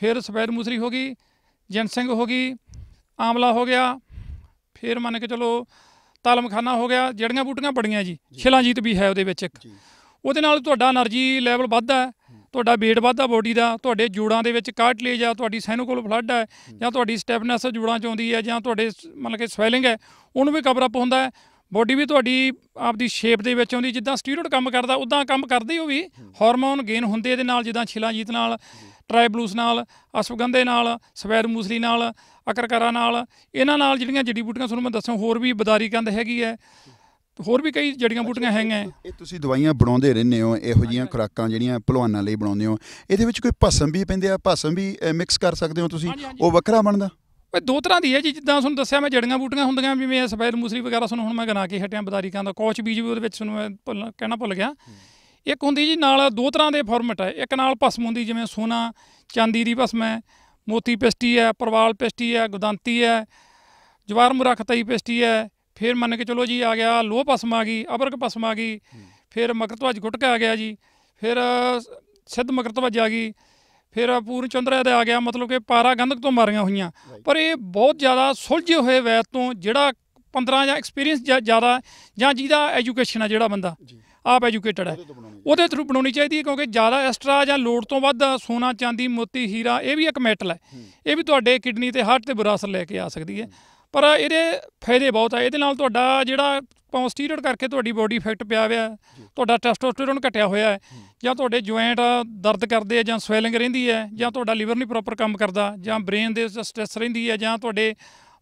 ਫਿਰ ਸਫੈਦ ਮੂਸਲੀ ਹੋ ਗਈ ਜਨਸਿੰਗ ਹੋ ਗਈ ਆਮਲਾ ਹੋ ਗਿਆ ਫਿਰ ਮੰਨ ਕੇ ਚਲੋ ਤਲਮਖਾਨਾ ਹੋ ਗਿਆ ਜੜੀਆਂ ਬੂਟੀਆਂ ਬੜੀਆਂ ਜੀ ਛਿਲਾਂਜੀਤ ਵੀ ਹੈ ਉਹਦੇ ਵਿੱਚ ਇੱਕ ਉਹਦੇ ਨਾਲ ਤੁਹਾਡਾ એનર્ਜੀ ਲੈਵਲ ਵੱਧਦਾ ਤੁਹਾਡਾ weight ਵਾਧਾ ਬੋਡੀ ਦਾ ਤੁਹਾਡੇ ਜੋੜਾਂ ਦੇ ਵਿੱਚ ਕਾਰਟਲੇਜ ਆ ਤੁਹਾਡੀ ਸੈਨੋਕੋਲ ਫਲੱਡ ਹੈ ਜਾਂ ਤੁਹਾਡੀ ਸਟੈਪਨੈਸ ਜੋੜਾਂ 'ਚ ਆਉਂਦੀ ਹੈ ਜਾਂ ਤੁਹਾਡੇ ਮਤਲਬ ਕਿ ਸਵੈਲਿੰਗ ਹੈ ਉਹਨੂੰ ਵੀ ਕਵਰ ਅਪ ਹੁੰਦਾ ਹੈ ਬੋਡੀ ਵੀ ਤੁਹਾਡੀ ਆਪਦੀ ਸ਼ੇਪ ਦੇ ਵਿੱਚ ਆਉਂਦੀ ਜਿੱਦਾਂ ਸਟੀਰੋਇਡ ਕੰਮ ਕਰਦਾ ਉਦਾਂ ਕੰਮ ਕਰਦੀ ਉਹ ਵੀ ਹਾਰਮੋਨ ਗੇਨ ਹੁੰਦੇ ਇਹਦੇ ਨਾਲ ਜਿੱਦਾਂ ਛਿਲਾਜੀਤ ਨਾਲ ਬਲੂਸ ਨਾਲ ਅਸਵਗੰਧੇ ਨਾਲ ਸਵੈਰ ਮੂਸਲੀ ਨਾਲ ਅਕਰਕਰਾ ਨਾਲ ਇਹਨਾਂ ਨਾਲ ਜਿਹੜੀਆਂ ਜੜੀ ਬੂਟੀਆਂ ਤੁਹਾਨੂੰ ਮੈਂ ਦੱਸਾਂ ਹੋਰ ਵੀ ਬਦਾਰੀ ਕੰਦ ਹੈਗੀ ਹੈ ਹੋਰ ਵੀ ਕਈ ਜੜੀਆਂ ਬੂਟੀਆਂ ਹੈਗੀਆਂ ਇਹ ਤੁਸੀਂ ਦਵਾਈਆਂ ਬਣਾਉਂਦੇ ਰਹਿੰਦੇ ਹੋ ਇਹੋ ਜੀਆਂ ਖੁਰਾਕਾਂ ਜਿਹੜੀਆਂ ਭਲਵਾਨਾਂ ਲਈ ਬਣਾਉਂਦੇ ਹੋ ਇਹਦੇ ਵਿੱਚ ਕੋਈ ਭਸਮ ਵੀ ਪੈਂਦੇ ਆ ਭਸਮ ਵੀ ਮਿਕਸ ਕਰ ਸਕਦੇ ਹੋ ਤੁਸੀਂ ਉਹ ਵੱਖਰਾ ਬਣਦਾ ਓਏ ਦੋ ਤਰ੍ਹਾਂ ਦੀ ਹੈ ਜੀ ਜਿੱਦਾਂ ਤੁਹਾਨੂੰ ਦੱਸਿਆ ਮੈਂ ਜੜੀਆਂ ਬੂਟੀਆਂ ਹੁੰਦੀਆਂ ਜਿਵੇਂ ਸਫੈਦ ਮੂਸਰੀ ਵਗੈਰਾ ਤੁਹਾਨੂੰ ਹੁਣ ਮੈਂ ਗਨਾ ਕੇ ਹਟਿਆ ਬਦਾਰੀਕਾਂ ਦਾ ਕੋਚ ਬੀਜ ਵੀ ਉਹਦੇ ਵਿੱਚ ਤੁਹਾਨੂੰ ਮੈਂ ਕਹਿਣਾ ਭੁੱਲ ਗਿਆ ਇੱਕ ਹੁੰਦੀ ਜੀ ਨਾਲ ਦੋ ਤਰ੍ਹਾਂ ਦੇ ਫਾਰਮੈਟ ਹੈ ਇੱਕ ਨਾਲ ਭਸਮ ਹੁੰਦੀ ਜਿਵੇਂ ਸੋਨਾ ਚਾਂਦੀ ਦੀ ਭਸਮ ਹੈ ਮੋਤੀ ਪਿਸਟੀ ਹੈ ਪਰਵਾਲ ਪਿਸਟੀ ਹੈ ਗੁਦੰਤੀ ਹੈ ਜਵਾਰ ਮੁਰਖਤਾਈ ਪਿਸਟੀ ਹੈ ਫਿਰ ਮੰਨ ਕੇ ਚਲੋ ਜੀ ਆ ਗਿਆ ਲੋਹ ਪਸਮ ਆ ਗਈ ਅਬਰਕ ਪਸਮ ਆ ਗਈ ਫਿਰ ਮਕਰਤਵਾਜ ਗੁਟਕਾ ਆ ਗਿਆ ਜੀ ਫਿਰ ਸਿੱਧ ਮਕਰਤਵਾਜ ਆ ਗਈ ਫਿਰ ਪੂਰਨ ਚੰਦਰਾ ਦੇ ਆ ਗਿਆ ਮਤਲਬ ਕਿ ਪਾਰਾ ਗੰਧਕ ਤੋਂ ਮਾਰੀਆਂ ਹੋਈਆਂ ਪਰ ਇਹ ਬਹੁਤ ਜ਼ਿਆਦਾ ਸੁਲਝੇ ਹੋਏ ਵੈਦ ਤੋਂ ਜਿਹੜਾ 15 ਜਾਂ ਐਕਸਪੀਰੀਅੰਸ ਜ਼ਿਆਦਾ ਜਾਂ ਜਿਹਦਾ ਐਜੂਕੇਸ਼ਨ ਆ ਜਿਹੜਾ ਬੰਦਾ ਆਪ ਐਜੂਕੇਟਡ ਹੈ ਉਹਦੇ ਥਰੂ ਬਣਾਉਣੀ ਚਾਹੀਦੀ ਹੈ ਕਿਉਂਕਿ ਜ਼ਿਆਦਾ ਐਕਸਟਰਾ ਜਾਂ ਲੋਡ ਤੋਂ ਵੱਧ ਸੋਨਾ ਚਾਂਦੀ ਮੋਤੀ ਹੀਰਾ ਇਹ ਵੀ ਇੱਕ ਮੈਟਲ ਹੈ ਇਹ ਵੀ ਤੁਹਾਡੇ ਕਿਡਨੀ ਤੇ ਹਾਰਟ ਤੇ ਬੁਰਾ ਅਸਰ ਲੈ ਕੇ ਆ ਸਕਦੀ ਹੈ ਪਰ ਇਹਦੇ ਫਾਇਦੇ ਬਹੁਤ ਆ ਇਹਦੇ ਨਾਲ ਤੁਹਾਡਾ ਜਿਹੜਾ ਪੋਸਟੀਰੀਅਰ ਕਰਕੇ ਤੁਹਾਡੀ ਬੋਡੀ ਇਫੈਕਟ ਪਿਆ ਹੋਇਆ ਤੁਹਾਡਾ ਟੈਸਟੋਸਟੇਰੋਨ ਘਟਿਆ ਹੋਇਆ ਹੈ ਜਾਂ ਤੁਹਾਡੇ ਜੁਆਇੰਟ ਦਰਦ ਕਰਦੇ ਆ ਜਾਂ ਸਵੈਲਿੰਗ ਰਹਿੰਦੀ ਹੈ ਜਾਂ ਤੁਹਾਡਾ ਲੀਵਰ ਨਹੀਂ ਪ੍ਰੋਪਰ ਕੰਮ ਕਰਦਾ ਜਾਂ ਬ੍ਰੇਨ ਦੇ ਸਟ੍ਰੈਸ ਰਹਿੰਦੀ ਹੈ ਜਾਂ ਤੁਹਾਡੇ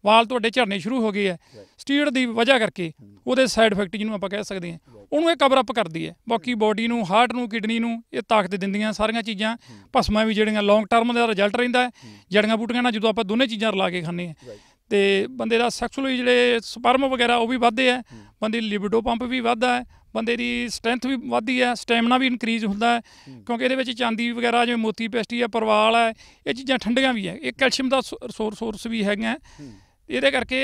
ਵਾਲ ਤੁਹਾਡੇ ਝੜਨੇ ਸ਼ੁਰੂ ਹੋ ਗਏ ਆ ਸਟੀਰੋਇਡ ਦੀ ਵਜ੍ਹਾ ਕਰਕੇ ਉਹਦੇ ਸਾਈਡ ਇਫੈਕਟ ਜਿਹਨੂੰ ਆਪਾਂ ਕਹਿ ਸਕਦੇ ਹਾਂ ਉਹਨੂੰ ਇਹ ਕਵਰ ਅਪ ਕਰਦੀ ਹੈ ਬਾਕੀ ਬੋਡੀ ਨੂੰ ਹਾਰਟ ਨੂੰ ਕਿਡਨੀ ਨੂੰ ਇਹ ਤਾਕਤ ਦਿੰਦੀਆਂ ਸਾਰੀਆਂ ਚੀਜ਼ਾਂ ਭਸਮਾਂ ਵੀ ਜਿਹੜੀਆਂ ਲੌਂਗ ਟਰਮ ਦਾ ਰਿਜ਼ਲਟ ਰਹਿੰਦਾ ਹੈ ਜੜੀਆਂ ਬੂਟੀਆਂ ਨਾਲ ਜਦੋਂ ਆਪਾਂ ਦੋਨੇ ਚੀਜ਼ਾਂ ਰਲਾ ਕੇ ਖਾਂਦੇ ਹਾਂ ਤੇ ਬੰਦੇ ਦਾ ਸੈਕਸੂਅਲੀ ਜਿਹੜੇ ਸਪਰਮ ਵਗੈਰਾ ਉਹ ਵੀ ਵਧਦੇ ਆ ਬੰਦੇ ਦੀ ਲਿਬਿਡੋ ਪੰਪ ਵੀ ਵਧਦਾ ਹੈ ਬੰਦੇ ਦੀ ਸਟਰੈਂਥ ਵੀ ਵਧਦੀ ਹੈ ਸਟੈਮਿਨਾ ਵੀ ਇਨਕਰੀਜ਼ ਹੁੰਦਾ ਹੈ ਕਿਉਂਕਿ ਇਹਦੇ ਵਿੱਚ ਚਾਂਦੀ ਵਗੈਰਾ ਜਿਵੇਂ ਮੋਤੀ ਪੈਸਟੀ ਆ ਪਰਵਾਲ ਹੈ ਇਹ ਚੀਜ਼ਾਂ ਠੰਡੀਆਂ ਵੀ ਹੈ ਇਹ ਕੈਲਸ਼ੀਅਮ ਦਾ ਸੋਰਸ ਵੀ ਹੈਗਾ ਇਹਦੇ ਕਰਕੇ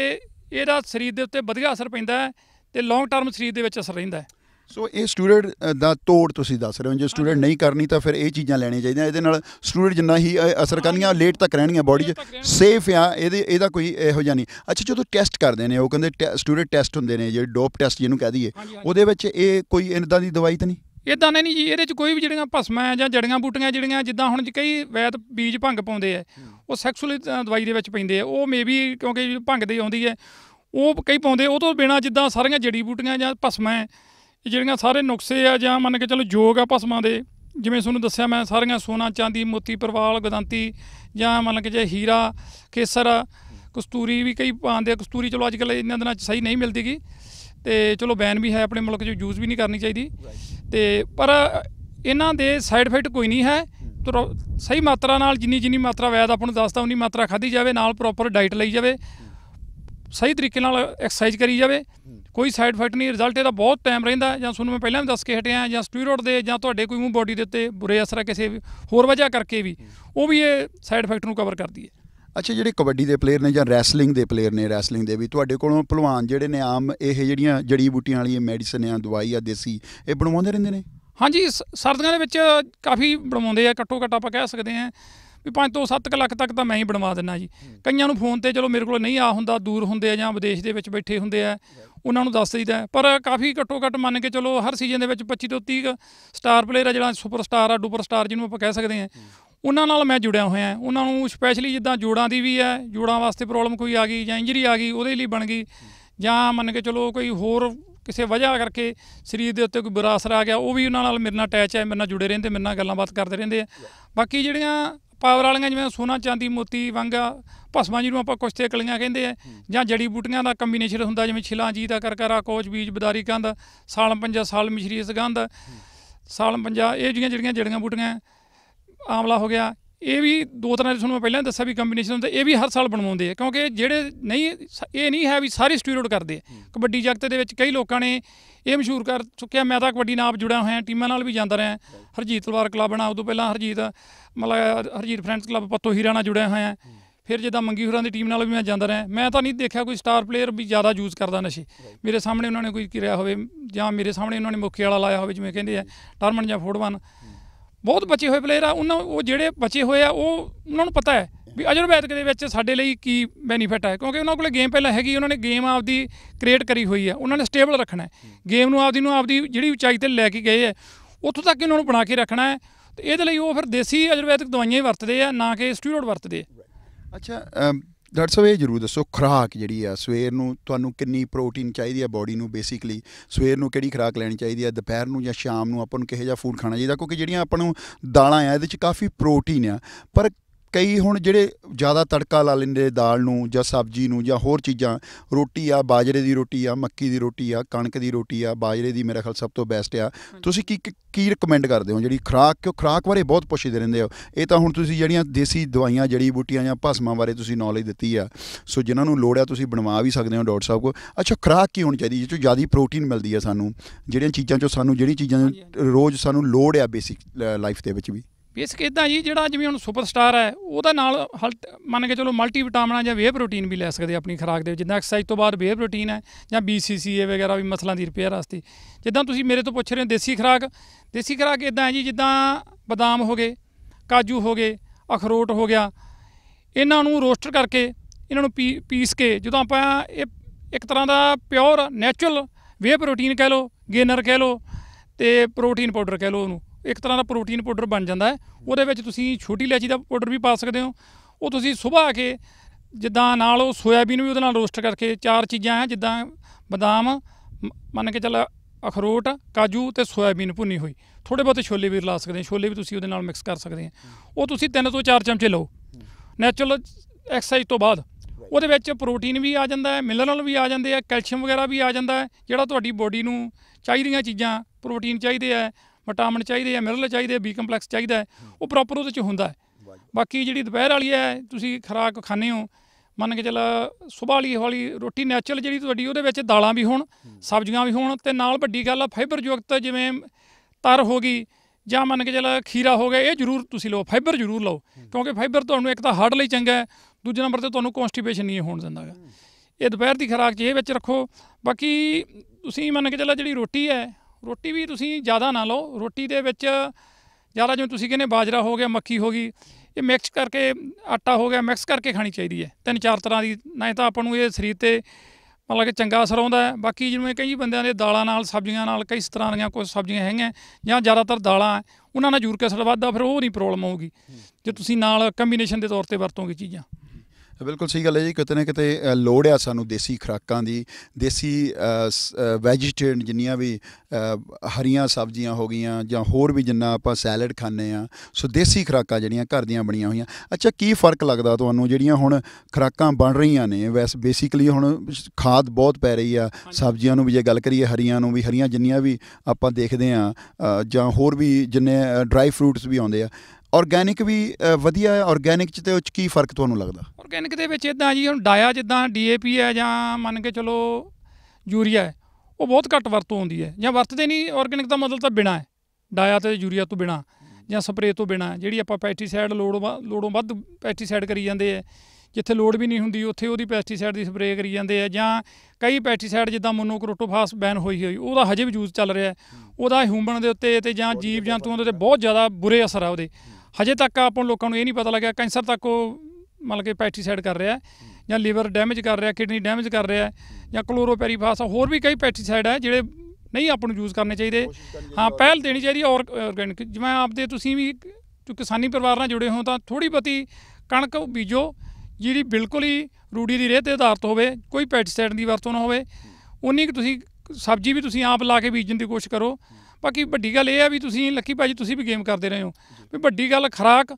ਇਹਦਾ ਸਰੀਰ ਦੇ ਉੱਤੇ ਵਧੀਆ ਅਸਰ ਪੈਂਦਾ ਹੈ ਤੇ ਲੌਂਗ ਟਰਮ ਸਰੀਰ ਦੇ ਵਿੱਚ ਅਸਰ ਰਹਿੰਦਾ ਹੈ ਸੋ ਇਹ ਸਟੂਡੈਂਟ ਦਾ ਤੋੜ ਤੁਸੀਂ ਦੱਸ ਰਹੇ ਹੋ ਜੇ ਸਟੂਡੈਂਟ ਨਹੀਂ ਕਰਨੀ ਤਾਂ ਫਿਰ ਇਹ ਚੀਜ਼ਾਂ ਲੈਣੀਆਂ ਚਾਹੀਦੀਆਂ ਇਹਦੇ ਨਾਲ ਸਟੂਡੈਂਟ ਜਿੰਨਾ ਹੀ ਅਸਰ ਕਰਨੀਆਂ ਲੇਟ ਤੱਕ ਰਹਿਣੀਆਂ ਬਾਡੀ 'ਚ ਸੇਫ ਆ ਇਹਦੇ ਇਹਦਾ ਕੋਈ ਇਹੋ ਜਿਹਾ ਨਹੀਂ ਅੱਛਾ ਜਦੋਂ ਟੈਸਟ ਕਰਦੇ ਨੇ ਉਹ ਕਹਿੰਦੇ ਸਟੂਡੈਂਟ ਟੈਸਟ ਹੁੰਦੇ ਨੇ ਜਿਹੜੇ ਡੋਪ ਟੈਸਟ ਜਿਹਨੂੰ ਕਹਿ ਦਈਏ ਉਹਦੇ ਵਿੱਚ ਇਹ ਕੋਈ ਇਦਾਂ ਦੀ ਦਵਾਈ ਤਾਂ ਨਹੀਂ ਇਦਾਂ ਨਹੀਂ ਜੀ ਇਹਦੇ ਚ ਕੋਈ ਵੀ ਜਿਹੜੀਆਂ ਭਸਮਾਂ ਜਾਂ ਜੜੀਆਂ ਬੂਟੀਆਂ ਜਿਹੜੀਆਂ ਜਿੱਦਾਂ ਹੁਣ ਕਈ ਵੈਦ ਬੀਜ ਭੰਗ ਪਾਉਂਦੇ ਆ ਉਹ ਸੈਕਸੂਅਲ ਦਵਾਈ ਦੇ ਵਿੱਚ ਪੈਂਦੇ ਆ ਉਹ ਮੇਬੀ ਕਿਉਂਕਿ ਭੰਗ ਦੇ ਆਉਂਦੀ ਹੈ ਉਹ ਕਈ ਪਾਉਂਦੇ ਉਹ ਤੋਂ ਬਿਨਾ ਜਿੱਦਾਂ ਸਾਰੀਆਂ ਜੜੀ ਬੂਟੀਆਂ ਜਾਂ ਭਸਮਾਂ ਇਹ ਜਿਹੜੀਆਂ ਸਾਰੇ ਨੁਕਸੇ ਆ ਜਾਂ ਮੰਨ ਕੇ ਚਲੋ ਯੋਗ ਆ ਪਸਮਾਂ ਦੇ ਜਿਵੇਂ ਤੁਹਾਨੂੰ ਦੱਸਿਆ ਮੈਂ ਸਾਰੀਆਂ ਸੋਨਾ ਚਾਂਦੀ ਮੋਤੀ ਪਰਵਾਲ ਗਦੰਤੀ ਜਾਂ ਮੰਨ ਕੇ ਜੇ ਹੀਰਾ ਕੇਸਰ ਕਸਤੂਰੀ ਵੀ ਕਈ ਪਾਉਂਦੇ ਆ ਕਸਤੂਰੀ ਚਲੋ ਅੱਜ ਕੱਲ ਇੰਨਾਂ ਦਿਨਾਂ ਚ ਸਹੀ ਨਹੀਂ ਮਿਲਦੀਗੀ ਤੇ ਚਲੋ ਬੈਨ ਵੀ ਹੈ ਆਪਣੇ ਮੁਲਕ 'ਚ ਯੂਜ਼ ਵੀ ਨਹੀਂ ਕਰਨੀ ਚਾਹੀਦੀ ਤੇ ਪਰ ਇਹਨਾਂ ਦੇ ਸਾਈਡ ਇਫੈਕਟ ਕੋਈ ਨਹੀਂ ਹੈ ਸਹੀ ਮਾਤਰਾ ਨਾਲ ਜਿੰਨੀ ਜਿੰਨੀ ਮਾਤਰਾ ਵੈਦ ਆਪਾਂ ਨੂੰ ਦੱਸਦਾ ਉਨੀ ਮਾਤਰਾ ਖਾਧੀ ਜਾਵੇ ਨਾਲ ਪ੍ਰੋਪਰ ਡਾਈਟ ਲਈ ਜਾਵੇ ਸਹੀ ਤਰੀਕੇ ਨਾਲ ਐਕਸਰਸਾਈਜ਼ ਕਰੀ ਜਾਵੇ ਕੋਈ ਸਾਈਡ ਇਫੈਕਟ ਨਹੀਂ ਰਿਜ਼ਲਟ ਇਹਦਾ ਬਹੁਤ ਟਾਈਮ ਰਹਿੰਦਾ ਜਾਂ ਤੁਹਾਨੂੰ ਮੈਂ ਪਹਿਲਾਂ ਵੀ ਦੱਸ ਕੇ ਹਟਿਆ ਜਾਂ ਸਟੀਰੋਇਡ ਦੇ ਜਾਂ ਤੁਹਾਡੇ ਕੋਈ ਮੂੰਹ ਬੋਡੀ ਦੇ ਉੱਤੇ ਬੁਰੇ ਅਸਰ ਕਿਸੇ ਹੋਰ ਵਜ੍ਹਾ ਕਰਕੇ ਵੀ ਉਹ ਵੀ ਇਹ ਸਾਈਡ ਇਫੈਕਟ ਨੂੰ ਕਵਰ ਕਰਦੀ ਹੈ ਅੱਛਾ ਜਿਹੜੇ ਕਬੱਡੀ ਦੇ ਪਲੇਅਰ ਨੇ ਜਾਂ ਰੈਸਲਿੰਗ ਦੇ ਪਲੇਅਰ ਨੇ ਰੈਸਲਿੰਗ ਦੇ ਵੀ ਤੁਹਾਡੇ ਕੋਲੋਂ ਪਹਿਲਵਾਨ ਜਿਹੜੇ ਨੇ ਆਮ ਇਹ ਜਿਹੜੀਆਂ ਜੜੀ ਬੂਟੀਆਂ ਵਾਲੀ ਇਹ ਮੈਡੀਸਨ ਆ ਦਵਾਈ ਆ ਦੇਸੀ ਇਹ ਬਣਵਾਉਂਦੇ ਰਹਿੰਦੇ ਨੇ ਹਾਂਜੀ ਸਰਦੀਆਂ ਦੇ ਵਿੱਚ ਕਾਫੀ ਬਣਵਾਉਂਦੇ ਆ ਘੱਟੋ ਘੱਟ ਆਪਾਂ ਕਹਿ ਸਕਦੇ ਆ ਵੀ 5 ਤੋਂ 7 ਲੱਖ ਤੱਕ ਤਾਂ ਮੈਂ ਹੀ ਬਣਵਾ ਦਿੰਦਾ ਜੀ ਕਈਆਂ ਨੂੰ ਫੋਨ ਤੇ ਚਲੋ ਮੇਰੇ ਕੋਲ ਨਹੀਂ ਆ ਹੁੰਦਾ ਦੂਰ ਹੁੰਦੇ ਆ ਜਾਂ ਵਿਦੇਸ਼ ਦੇ ਵਿੱਚ ਬੈਠੇ ਹੁੰਦੇ ਆ ਉਹਨਾਂ ਨੂੰ ਦੱਸ ਦਈਦਾ ਪਰ ਕਾਫੀ ਘੱਟੋ ਘੱਟ ਮੰਨ ਕੇ ਚਲੋ ਹਰ ਸੀਜ਼ਨ ਦੇ ਵਿੱਚ 25 ਤੋਂ 30 ਸਟਾਰ ਪਲੇਅਰ ਆ ਜਿਹੜਾ ਸੁਪਰ ਸਟਾਰ ਆ ਡੂਪਰ ਸਟਾਰ ਜਿਹਨੂੰ ਆਪਾਂ ਕਹਿ ਸਕਦੇ ਆ ਉਹਨਾਂ ਨਾਲ ਮੈਂ ਜੁੜਿਆ ਹੋਇਆ ਉਹਨਾਂ ਨੂੰ ਸਪੈਸ਼ਲੀ ਜਿੱਦਾਂ ਜੋੜਾਂ ਦੀ ਵੀ ਹੈ ਜੋੜਾਂ ਵਾਸਤੇ ਪ੍ਰੋਬਲਮ ਕੋਈ ਆ ਗਈ ਜਾਂ ਇੰਜਰੀ ਆ ਗਈ ਉਹਦੇ ਲਈ ਬਣ ਗਈ ਜਾਂ ਮੰਨ ਕੇ ਚਲੋ ਕੋਈ ਹੋਰ ਕਿਸੇ ਵਜ੍ਹਾ ਕਰਕੇ ਸਰੀਰ ਦੇ ਉੱਤੇ ਕੋਈ ਬੁਰਾ ਅਸਰ ਆ ਗਿਆ ਉਹ ਵੀ ਉਹਨਾਂ ਨਾਲ ਮੇਰੇ ਨਾਲ ਅਟੈਚ ਹੈ ਮੇਰੇ ਨਾਲ ਜੁੜੇ ਰਹਿੰਦੇ ਮੇਰੇ ਨਾਲ ਗੱਲਾਂ ਬਾਤ ਕਰਦੇ ਰਹਿੰਦੇ ਆ ਬਾਕੀ ਜਿਹੜੀਆਂ ਪਾਵਰ ਵਾਲੀਆਂ ਜਿਵੇਂ ਸੋਨਾ ਚਾਂਦੀ ਮੋਤੀ ਵੰਗਾ ਭਸਮਾਂ ਜਿਹਨੂੰ ਆਪਾਂ ਕੁਸ਼ਤੇ ਕਲੀਆਂ ਕਹਿੰਦੇ ਆ ਜਾਂ ਜੜੀ ਬੂਟੀਆਂ ਦਾ ਕੰਬੀਨੇਸ਼ਨ ਹੁੰਦਾ ਜਿਵੇਂ ਛਿਲਾਂ ਜੀ ਦਾ ਕਰਕਰਾ ਕੋਚ ਬੀਜ ਬਦਾਰੀ ਕੰਦ ਸਾਲਮ ਪੰਜਾ ਸਾਲ ਮਿਸ਼ਰੀ ਸਗੰਧ ਸਾਲਮ ਪੰਜਾ ਇਹ ਜਿਹੜੀਆਂ ਜਿਹੜੀਆਂ ਜੜੀਆਂ ਬੂਟੀਆਂ ਆਮਲਾ ਹੋ ਗਿਆ ਇਹ ਵੀ ਦੋ ਤਰ੍ਹਾਂ ਦੇ ਤੁਹਾਨੂੰ ਮੈਂ ਪਹਿਲਾਂ ਦੱਸਿਆ ਵੀ ਕੰਬੀਨੇਸ਼ਨ ਹੁੰਦਾ ਇਹ ਵੀ ਹਰ ਸਾਲ ਬਣਵਾਉਂਦੇ ਆ ਕਿਉਂਕਿ ਜਿਹੜੇ ਨਹੀਂ ਇਹ ਨਹੀਂ ਹੈ ਵੀ ਸਾਰੇ ਸਟੀਰੋਇਡ ਕਰਦੇ ਆ ਕਬੱਡੀ ਜਗਤ ਦੇ ਵਿੱਚ ਕਈ ਲੋਕਾਂ ਨੇ ਇਹ ਮਸ਼ਹੂਰ ਕਰ ਚੁੱਕਿਆ ਮੈਂ ਤਾਂ ਕਬੱਡੀ ਨਾਲ ਆਪ ਜੁੜਿਆ ਹੋਇਆ ਟੀਮਾਂ ਨਾਲ ਵੀ ਜਾਂਦਾ ਰਿਹਾ ਹਰਜੀਤ ਤਲਵਾਰ ਕਲੱਬ ਨਾਲ ਉਦੋਂ ਪਹਿਲਾਂ ਹਰਜੀਤ ਮਤਲਬ ਹਰਜੀਤ ਫਰੈਂਡਸ ਕਲੱਬ ਪੱਤੋ ਹੀਰਾ ਨਾਲ ਜੁੜਿਆ ਹੋਇਆ ਫਿਰ ਜਦੋਂ ਮੰਗੀ ਹੋਰਾਂ ਦੀ ਟੀਮ ਨਾਲ ਵੀ ਮੈਂ ਜਾਂਦਾ ਰਿਹਾ ਮੈਂ ਤਾਂ ਨਹੀਂ ਦੇਖਿਆ ਕੋਈ ਸਟਾਰ ਪਲੇਅਰ ਵੀ ਜ਼ਿਆਦਾ ਯੂਜ਼ ਕਰਦਾ ਨਸ਼ੇ ਮੇਰੇ ਸਾਹਮਣੇ ਉਹਨਾਂ ਨੇ ਕੋਈ ਕਿਰਿਆ ਹੋਵੇ ਜਾਂ ਮੇਰੇ ਸਾਹਮਣੇ ਉਹਨਾਂ ਨੇ ਮੁੱਖੀ ਵਾਲਾ ਲਾਇਆ ਹੋਵੇ ਜਿਵੇਂ ਕਹਿੰਦੇ ਆ ਟਰਮਨ ਜਾਂ ਫੋੜਵਨ ਬਹੁਤ ਬਚੇ ਹੋਏ ਪਲੇਅਰ ਆ ਉਹਨਾਂ ਉਹ ਜਿਹੜੇ ਬਚੇ ਹੋਏ ਆ ਉਹ ਉਹਨਾਂ ਨੂੰ ਪਤਾ ਹੈ ਵੀ ਅਜਰਬੈਦਕ ਦੇ ਵਿੱਚ ਸਾਡੇ ਲਈ ਕੀ ਬੈਨੀਫਿਟ ਹੈ ਕਿਉਂਕਿ ਉਹਨਾਂ ਕੋਲੇ ਗੇਮ ਪਹਿਲਾਂ ਹੈਗੀ ਉਹਨਾਂ ਨੇ ਗੇਮ ਆਪਦੀ ਕ੍ਰੀਏਟ ਕਰੀ ਹੋਈ ਆ ਉਹਨਾਂ ਨੇ ਸਟੇਬਲ ਰੱਖਣਾ ਹੈ ਗੇਮ ਨੂੰ ਆਪਦੀ ਨੂੰ ਆਪਦੀ ਜਿਹੜੀ ਉਚਾਈ ਤੇ ਲੈ ਕੇ ਗਏ ਆ ਉੱਥੋਂ ਤੱਕ ਇਹਨਾਂ ਨੂੰ ਬਣਾ ਕੇ ਰੱਖਣਾ ਹੈ ਤੇ ਇਹਦੇ ਲਈ ਉਹ ਫਿਰ ਦੇਸੀ ਅਜਰਬੈਦਕ ਦਵਾਈਆਂ ਹੀ ਵਰਤਦੇ ਆ ਨਾ ਕਿ ਸਟੀਰੋਇਡ ਵਰਤਦੇ ਆ ਅੱਛਾ ਦੈਟਸ ਸਾਹਿਬ ਇਹ ਜਰੂਰ ਦੱਸੋ ਖੁਰਾਕ ਜਿਹੜੀ ਆ ਸਵੇਰ ਨੂੰ ਤੁਹਾਨੂੰ ਕਿੰਨੀ ਪ੍ਰੋਟੀਨ ਚਾਹੀਦੀ ਆ ਬਾਡੀ ਨੂੰ ਬੇਸਿਕਲੀ ਸਵੇਰ ਨੂੰ ਕਿਹੜੀ ਖੁਰਾਕ ਲੈਣੀ ਚਾਹੀਦੀ ਆ ਦੁਪਹਿਰ ਨੂੰ ਜਾਂ ਸ਼ਾਮ ਨੂੰ ਆਪਾਂ ਨੂੰ ਕਿਹੋ ਜਿਹਾ ਫੂਡ ਖਾਣਾ ਚਾਹੀਦਾ ਕਿਉਂਕਿ ਜਿਹੜੀਆਂ ਆਪਾਂ ਨੂੰ ਦਾਲਾਂ ਆ ਇਹਦੇ ਵਿੱਚ ਕਾਫੀ ਪ੍ਰੋਟੀਨ ਆ ਪਰ ਕਈ ਹੁਣ ਜਿਹੜੇ ਜ਼ਿਆਦਾ ਤੜਕਾ ਲਾ ਲੈਂਦੇ ਦਾਲ ਨੂੰ ਜਾਂ ਸਬਜ਼ੀ ਨੂੰ ਜਾਂ ਹੋਰ ਚੀਜ਼ਾਂ ਰੋਟੀ ਆ ਬਾਜਰੇ ਦੀ ਰੋਟੀ ਆ ਮੱਕੀ ਦੀ ਰੋਟੀ ਆ ਕਣਕ ਦੀ ਰੋਟੀ ਆ ਬਾਜਰੇ ਦੀ ਮੇਰੇ ਖਿਆਲ ਸਭ ਤੋਂ ਬੈਸਟ ਆ ਤੁਸੀਂ ਕੀ ਕੀ ਰეკਮੈਂਡ ਕਰਦੇ ਹੋ ਜਿਹੜੀ ਖਰਾਕ ਕਿਉਂ ਖਰਾਕ ਬਾਰੇ ਬਹੁਤ ਪੁੱਛਦੇ ਰਹਿੰਦੇ ਹੋ ਇਹ ਤਾਂ ਹੁਣ ਤੁਸੀਂ ਜਿਹੜੀਆਂ ਦੇਸੀ ਦਵਾਈਆਂ ਜੜੀ ਬੂਟੀਆਂ ਜਾਂ ਭਸਮਾਂ ਬਾਰੇ ਤੁਸੀਂ ਨੌਲੇਜ ਦਿੱਤੀ ਆ ਸੋ ਜਿਨ੍ਹਾਂ ਨੂੰ ਲੋੜ ਆ ਤੁਸੀਂ ਬਣਵਾ ਵੀ ਸਕਦੇ ਹੋ ਡਾਕਟਰ ਸਾਹਿਬ ਕੋ ਅੱਛਾ ਖਰਾਕ ਕੀ ਹੋਣੀ ਚਾਹੀਦੀ ਜਿਸ ਤੋਂ ਜ਼ਿਆਦਾ ਪ੍ਰੋਟੀਨ ਮਿਲਦੀ ਆ ਸਾਨੂੰ ਜਿਹੜੀਆਂ ਚੀਜ਼ਾਂ ਚੋਂ ਸਾਨੂੰ ਜਿਹੜੀ ਚੀਜ਼ਾਂ ਰੋਜ਼ ਸਾਨੂੰ ਲੋੜ ਆ ਬੇਸਿਕ ਲਾਈਫ ਦੇ ਵਿੱਚ ਵੀ ਵੀ ਇਸ ਕਿਦਾਂ ਜੀ ਜਿਹੜਾ ਜਿਵੇਂ ਹੁਣ ਸੁਪਰਸਟਾਰ ਹੈ ਉਹਦਾ ਨਾਲ ਮੰਨ ਕੇ ਚਲੋ ਮਲਟੀ ਵਿਟਾਮਿਨਾਂ ਜਾਂ ਵੇ ਪ੍ਰੋਟੀਨ ਵੀ ਲੈ ਸਕਦੇ ਆਪਣੀ ਖੁਰਾਕ ਦੇ ਵਿੱਚ ਜਿੱਦਾਂ ਐਕਸਰਸਾਈਜ਼ ਤੋਂ ਬਾਅਦ ਵੇ ਪ੍ਰੋਟੀਨ ਹੈ ਜਾਂ ਬੀਸੀਸੀਏ ਵਗੈਰਾ ਵੀ ਮਸਲਾਂ ਦੀ ਰਿਪੇਅਰ ਵਾਸਤੇ ਜਿੱਦਾਂ ਤੁਸੀਂ ਮੇਰੇ ਤੋਂ ਪੁੱਛ ਰਹੇ ਹੋ ਦੇਸੀ ਖੁਰਾਕ ਦੇਸੀ ਖੁਰਾਕ ਇਦਾਂ ਹੈ ਜੀ ਜਿੱਦਾਂ ਬਦਾਮ ਹੋ ਗਏ ਕਾਜੂ ਹੋ ਗਏ ਅਖਰੋਟ ਹੋ ਗਿਆ ਇਹਨਾਂ ਨੂੰ ਰੋਸਟਰ ਕਰਕੇ ਇਹਨਾਂ ਨੂੰ ਪੀਸ ਕੇ ਜਦੋਂ ਆਪਾਂ ਇਹ ਇੱਕ ਤਰ੍ਹਾਂ ਦਾ ਪਿਓਰ ਨੇਚਰਲ ਵੇ ਪ੍ਰੋਟੀਨ ਕਹਿ ਲਓ ਗੇਨਰ ਕਹਿ ਲਓ ਤੇ ਪ੍ਰੋਟੀਨ ਪਾਊਡਰ ਕਹਿ ਲਓ ਉਹਨੂੰ ਇੱਕ ਤਰ੍ਹਾਂ ਦਾ ਪ੍ਰੋਟੀਨ ਪਾਊਡਰ ਬਣ ਜਾਂਦਾ ਹੈ ਉਹਦੇ ਵਿੱਚ ਤੁਸੀਂ ਛੋਟੀ ਇਲਾਚੀ ਦਾ ਪਾਊਡਰ ਵੀ ਪਾ ਸਕਦੇ ਹੋ ਉਹ ਤੁਸੀਂ ਸਵੇਰ ਆ ਕੇ ਜਿੱਦਾਂ ਨਾਲ ਉਹ ਸੋਇਆਬੀਨ ਵੀ ਉਹਦੇ ਨਾਲ ਰੋਸਟ ਕਰਕੇ ਚਾਰ ਚੀਜ਼ਾਂ ਹੈ ਜਿੱਦਾਂ ਬਦਾਮ ਮੰਨ ਕੇ ਚੱਲ ਅਖਰੋਟ ਕਾਜੂ ਤੇ ਸੋਇਆਬੀਨ ਭੁੰਨੀ ਹੋਈ ਥੋੜੇ ਬਹੁਤੇ ਛੋਲੇ ਵੀ ਲਾ ਸਕਦੇ ਹੋ ਛੋਲੇ ਵੀ ਤੁਸੀਂ ਉਹਦੇ ਨਾਲ ਮਿਕਸ ਕਰ ਸਕਦੇ ਹੋ ਉਹ ਤੁਸੀਂ 3 ਤੋਂ 4 ਚਮਚੇ ਲਓ ਨੈਚੁਰਲ ਐਕਸਰਸਾਈਜ਼ ਤੋਂ ਬਾਅਦ ਉਹਦੇ ਵਿੱਚ ਪ੍ਰੋਟੀਨ ਵੀ ਆ ਜਾਂਦਾ ਹੈ ਮਿਨਰਲ ਵੀ ਆ ਜਾਂਦੇ ਆ ਕੈਲਸ਼ੀਅਮ ਵਗੈਰਾ ਵੀ ਆ ਜਾਂਦਾ ਹੈ ਜਿਹੜਾ ਤੁਹਾਡੀ ਬੋਡੀ ਨੂੰ ਚਾਹੀਦੀਆਂ ਚੀਜ਼ਾਂ ਪ੍ਰੋਟੀਨ ਚਾਹੀਦੇ ਆ ਵਿਟਾਮਿਨ ਚਾਹੀਦੇ ਆ ਮਿਨਰਲ ਚਾਹੀਦੇ ਆ ਬੀ ਕੰਪਲੈਕਸ ਚਾਹੀਦਾ ਉਹ ਪ੍ਰੋਪਰ ਉਹਦੇ ਚ ਹੁੰਦਾ ਹੈ ਬਾਕੀ ਜਿਹੜੀ ਦੁਪਹਿਰ ਵਾਲੀ ਹੈ ਤੁਸੀਂ ਖਰਾਕ ਖਾਣੇ ਹੋ ਮੰਨ ਕੇ ਚੱਲ ਸਵੇਰ ਵਾਲੀ ਹੌਲੀ ਰੋਟੀ ਨੈਚੁਰਲ ਜਿਹੜੀ ਤੁਹਾਡੀ ਉਹਦੇ ਵਿੱਚ ਦਾਲਾਂ ਵੀ ਹੋਣ ਸਬਜ਼ੀਆਂ ਵੀ ਹੋਣ ਤੇ ਨਾਲ ਵੱਡੀ ਗੱਲ ਆ ਫਾਈਬਰ ਯੁਕਤ ਜਿਵੇਂ ਤਰ ਹੋ ਗਈ ਜਾਂ ਮੰਨ ਕੇ ਚੱਲ ਖੀਰਾ ਹੋ ਗਿਆ ਇਹ ਜ਼ਰੂਰ ਤੁਸੀਂ ਲਓ ਫਾਈਬਰ ਜ਼ਰੂਰ ਲਓ ਕਿਉਂਕਿ ਫਾਈਬਰ ਤੁਹਾਨੂੰ ਇੱਕ ਤਾਂ ਹਾਰਟ ਲਈ ਚੰਗਾ ਹੈ ਦੂਜੇ ਨੰਬਰ ਤੇ ਤੁਹਾਨੂੰ ਕਨਸਟੀਪੇਸ਼ਨ ਨਹੀਂ ਹੋਣ ਦਿੰਦਾ ਇਹ ਦੁਪਹਿਰ ਦੀ ਖਰਾਕ 'ਚ ਇਹ ਵਿੱਚ ਰੱਖੋ ਬਾਕੀ ਤੁਸੀਂ ਮੰਨ ਕੇ ਚੱਲੋ ਜਿਹੜੀ ਰੋਟੀ ਹੈ ਰੋਟੀ ਵੀ ਤੁਸੀਂ ਜ਼ਿਆਦਾ ਨਾ ਲਓ ਰੋਟੀ ਦੇ ਵਿੱਚ ਜ਼ਿਆਦਾ ਜਿਵੇਂ ਤੁਸੀਂ ਕਹਿੰਦੇ ਬਾਜਰਾ ਹੋ ਗਿਆ ਮੱਕੀ ਹੋ ਗਈ ਇਹ ਮਿਕਸ ਕਰਕੇ ਆਟਾ ਹੋ ਗਿਆ ਮਿਕਸ ਕਰਕੇ ਖਾਣੀ ਚਾਹੀਦੀ ਹੈ ਤਿੰਨ ਚਾਰ ਤਰ੍ਹਾਂ ਦੀ ਨਾ ਤਾਂ ਆਪਾਂ ਨੂੰ ਇਹ ਸਰੀਰ ਤੇ ਮਤਲਬ ਕਿ ਚੰਗਾ ਅਸਰ ਆਉਂਦਾ ਹੈ ਬਾਕੀ ਜਿਵੇਂ ਕਈ ਬੰਦਿਆਂ ਦੇ ਦਾਲਾਂ ਨਾਲ ਸਬਜ਼ੀਆਂ ਨਾਲ ਕਈ ਤਰ੍ਹਾਂ ਦੀਆਂ ਕੁਝ ਸਬਜ਼ੀਆਂ ਹੈਗੀਆਂ ਜਾਂ ਜ਼ਿਆਦਾਤਰ ਦਾਲਾਂ ਉਹਨਾਂ ਨਾਲ ਜੂਰ ਕੇ ਅਸਰ ਫਿਰ ਉਹ ਨਹੀਂ ਪ੍ਰੋਬਲਮ ਹੋਊਗੀ ਜੇ ਤੁਸੀਂ ਨਾਲ ਕੰਬੀਨੇਸ਼ਨ ਦੇ ਤੌਰ ਤੇ ਵਰਤੋਗੇ ਚੀਜ਼ਾਂ ਬਿਲਕੁਲ ਸਹੀ ਗੱਲ ਹੈ ਜੀ ਕਿਤੇ ਨਾ ਕਿਤੇ ਲੋੜ ਆ ਸਾਨੂੰ ਦੇਸੀ ਖਰਾਕਾਂ ਦੀ ਦੇਸੀ ਵੈਜੀਟੇਰੀਅਨ ਜਿੰਨੀਆਂ ਵੀ ਹਰੀਆਂ ਸਬਜ਼ੀਆਂ ਹੋ ਗਈਆਂ ਜਾਂ ਹੋਰ ਵੀ ਜਿੰਨਾ ਆਪਾਂ ਸੈਲਡ ਖਾਂਦੇ ਆ ਸੋ ਦੇਸੀ ਖਰਾਕਾਂ ਜਿਹੜੀਆਂ ਘਰ ਦੀਆਂ ਬਣੀਆਂ ਹੋਈਆਂ ਅੱਛਾ ਕੀ ਫਰਕ ਲੱਗਦਾ ਤੁਹਾਨੂੰ ਜਿਹੜੀਆਂ ਹੁਣ ਖਰਾਕਾਂ ਬਣ ਰਹੀਆਂ ਨੇ ਵੈਸ ਬੇਸਿਕਲੀ ਹੁਣ ਖਾਦ ਬਹੁਤ ਪੈ ਰਹੀ ਆ ਸਬਜ਼ੀਆਂ ਨੂੰ ਵੀ ਜੇ ਗੱਲ ਕਰੀਏ ਹਰੀਆਂ ਨੂੰ ਵੀ ਹਰੀਆਂ ਜਿੰਨੀਆਂ ਵੀ ਆਪਾਂ ਦੇਖਦੇ ਆ ਜਾਂ ਹੋਰ ਵੀ ਜਿੰਨੇ ਡਰਾਈ ਫਰੂਟਸ ਵੀ ਆਉਂਦੇ ਆ ਆਰਗੈਨਿਕ ਵੀ ਵਧੀਆ ਹੈ ਆਰਗੈਨਿਕ ਚ ਤੇ ਉਹ ਚ ਕੀ ਫਰਕ ਤੁਹਾਨੂੰ ਲੱਗਦਾ ਆਰਗੈਨਿਕ ਦੇ ਵਿੱਚ ਇਦਾਂ ਜੀ ਹੁਣ ਡਾਇਆ ਜਿੱਦਾਂ ਡੀਏਪੀ ਹੈ ਜਾਂ ਮੰਨ ਕੇ ਚਲੋ ਯੂਰੀਆ ਹੈ ਉਹ ਬਹੁਤ ਘੱਟ ਵਰਤੋਂ ਹੁੰਦੀ ਹੈ ਜਾਂ ਵਰਤਦੇ ਨਹੀਂ ਆਰਗੈਨਿਕ ਦਾ ਮਤਲਬ ਤਾਂ ਬਿਨਾ ਹੈ ਡਾਇਆ ਤੇ ਯੂਰੀਆ ਤੋਂ ਬਿਨਾ ਜਾਂ ਸਪਰੇਅ ਤੋਂ ਬਿਨਾ ਜਿਹੜੀ ਆਪਾਂ ਪੈਸਟੀਸਾਈਡ ਲੋੜੋਂ ਲੋੜੋਂ ਵੱਧ ਪੈਸਟੀਸਾਈਡ ਕਰੀ ਜਾਂਦੇ ਆ ਜਿੱਥੇ ਲੋੜ ਵੀ ਨਹੀਂ ਹੁੰਦੀ ਉੱਥੇ ਉਹਦੀ ਪੈਸਟੀਸਾਈਡ ਦੀ ਸਪਰੇਅ ਕਰੀ ਜਾਂਦੇ ਆ ਜਾਂ ਕਈ ਪੈਸਟੀਸਾਈਡ ਜਿੱਦਾਂ ਮੋਨੋਕ੍ਰੋਟੋਫਾਸ ਬੈਨ ਹੋਈ ਹੋਈ ਉਹਦਾ ਹਜੇ ਵੀ ਯੂਜ਼ ਚੱਲ ਰਿਹਾ ਉਹਦਾ ਹਿਊਮਨ ਦੇ ਉੱਤੇ ਤੇ ਜਾਂ ਜੀਵ ਜੰਤੂਆਂ ਦੇ ਉੱਤੇ ਬਹੁਤ ਜ਼ਿਆਦਾ ਬੁਰੇ ਅਸਰ ਆ ਉਹਦੇ ਹਜੇ ਤੱਕ ਆਪਾਂ ਲੋਕਾਂ ਨੂੰ ਇਹ ਨਹੀਂ ਪਤਾ ਲੱਗਿਆ ਕੈਂਸਰ ਤੱਕ ਉਹ ਮਤਲਬ ਕਿ ਪੈਸਟੀਸਾਈਡ ਕਰ ਰਿਹਾ ਜਾਂ ਲੀਵਰ ਡੈਮੇਜ ਕਰ ਰਿਹਾ ਕਿਡਨੀ ਡੈਮੇਜ ਕਰ ਰਿਹਾ ਜਾਂ ਕਲੋਰੋਪੈਰੀਫਾਸ ਹੋਰ ਵੀ ਕਈ ਪੈਸਟੀਸਾਈਡ ਹੈ ਜਿਹੜੇ ਨਹੀਂ ਆਪਾਂ ਨੂੰ ਯੂਜ਼ ਕਰਨੇ ਚਾਹੀਦੇ ਹਾਂ ਪਹਿਲ ਦੇਣੀ ਚਾਹੀਦੀ ਔਰ ਆਰਗੈਨਿਕ ਜਿਵੇਂ ਆਪਦੇ ਤੁਸੀਂ ਵੀ ਜੋ ਕਿਸਾਨੀ ਪਰਿਵਾਰ ਨਾਲ ਜੁੜੇ ਹੋ ਤਾਂ ਥੋੜੀ ਬਤੀ ਕਣਕ ਬੀਜੋ ਜਿਹੜੀ ਬਿਲਕੁਲ ਹੀ ਰੂੜੀ ਦੀ ਰੇਹ ਤੇ ਆਧਾਰਿਤ ਹੋਵੇ ਕੋਈ ਪੈਸਟੀਸਾਈਡ ਦੀ ਵਰਤੋਂ ਨਾ ਹੋਵੇ ਉਨੀ ਕਿ ਤੁਸੀਂ ਸਬਜ਼ੀ ਵੀ ਤੁਸੀਂ ਆਪ ਲਾ ਕੇ ਬੀਜਣ ਦੀ ਕੋਸ਼ਿਸ਼ ਕਰੋ ਬਾਕੀ ਵੱਡੀ ਗੱਲ ਇਹ ਆ ਵੀ ਤੁਸੀਂ ਲੱਕੀ ਭਾਜੀ ਤੁਸੀਂ ਵੀ ਗੇਮ ਕਰਦੇ ਰਹੇ ਹੋ ਵੀ ਵੱਡੀ ਗੱਲ ਖਰਾਕ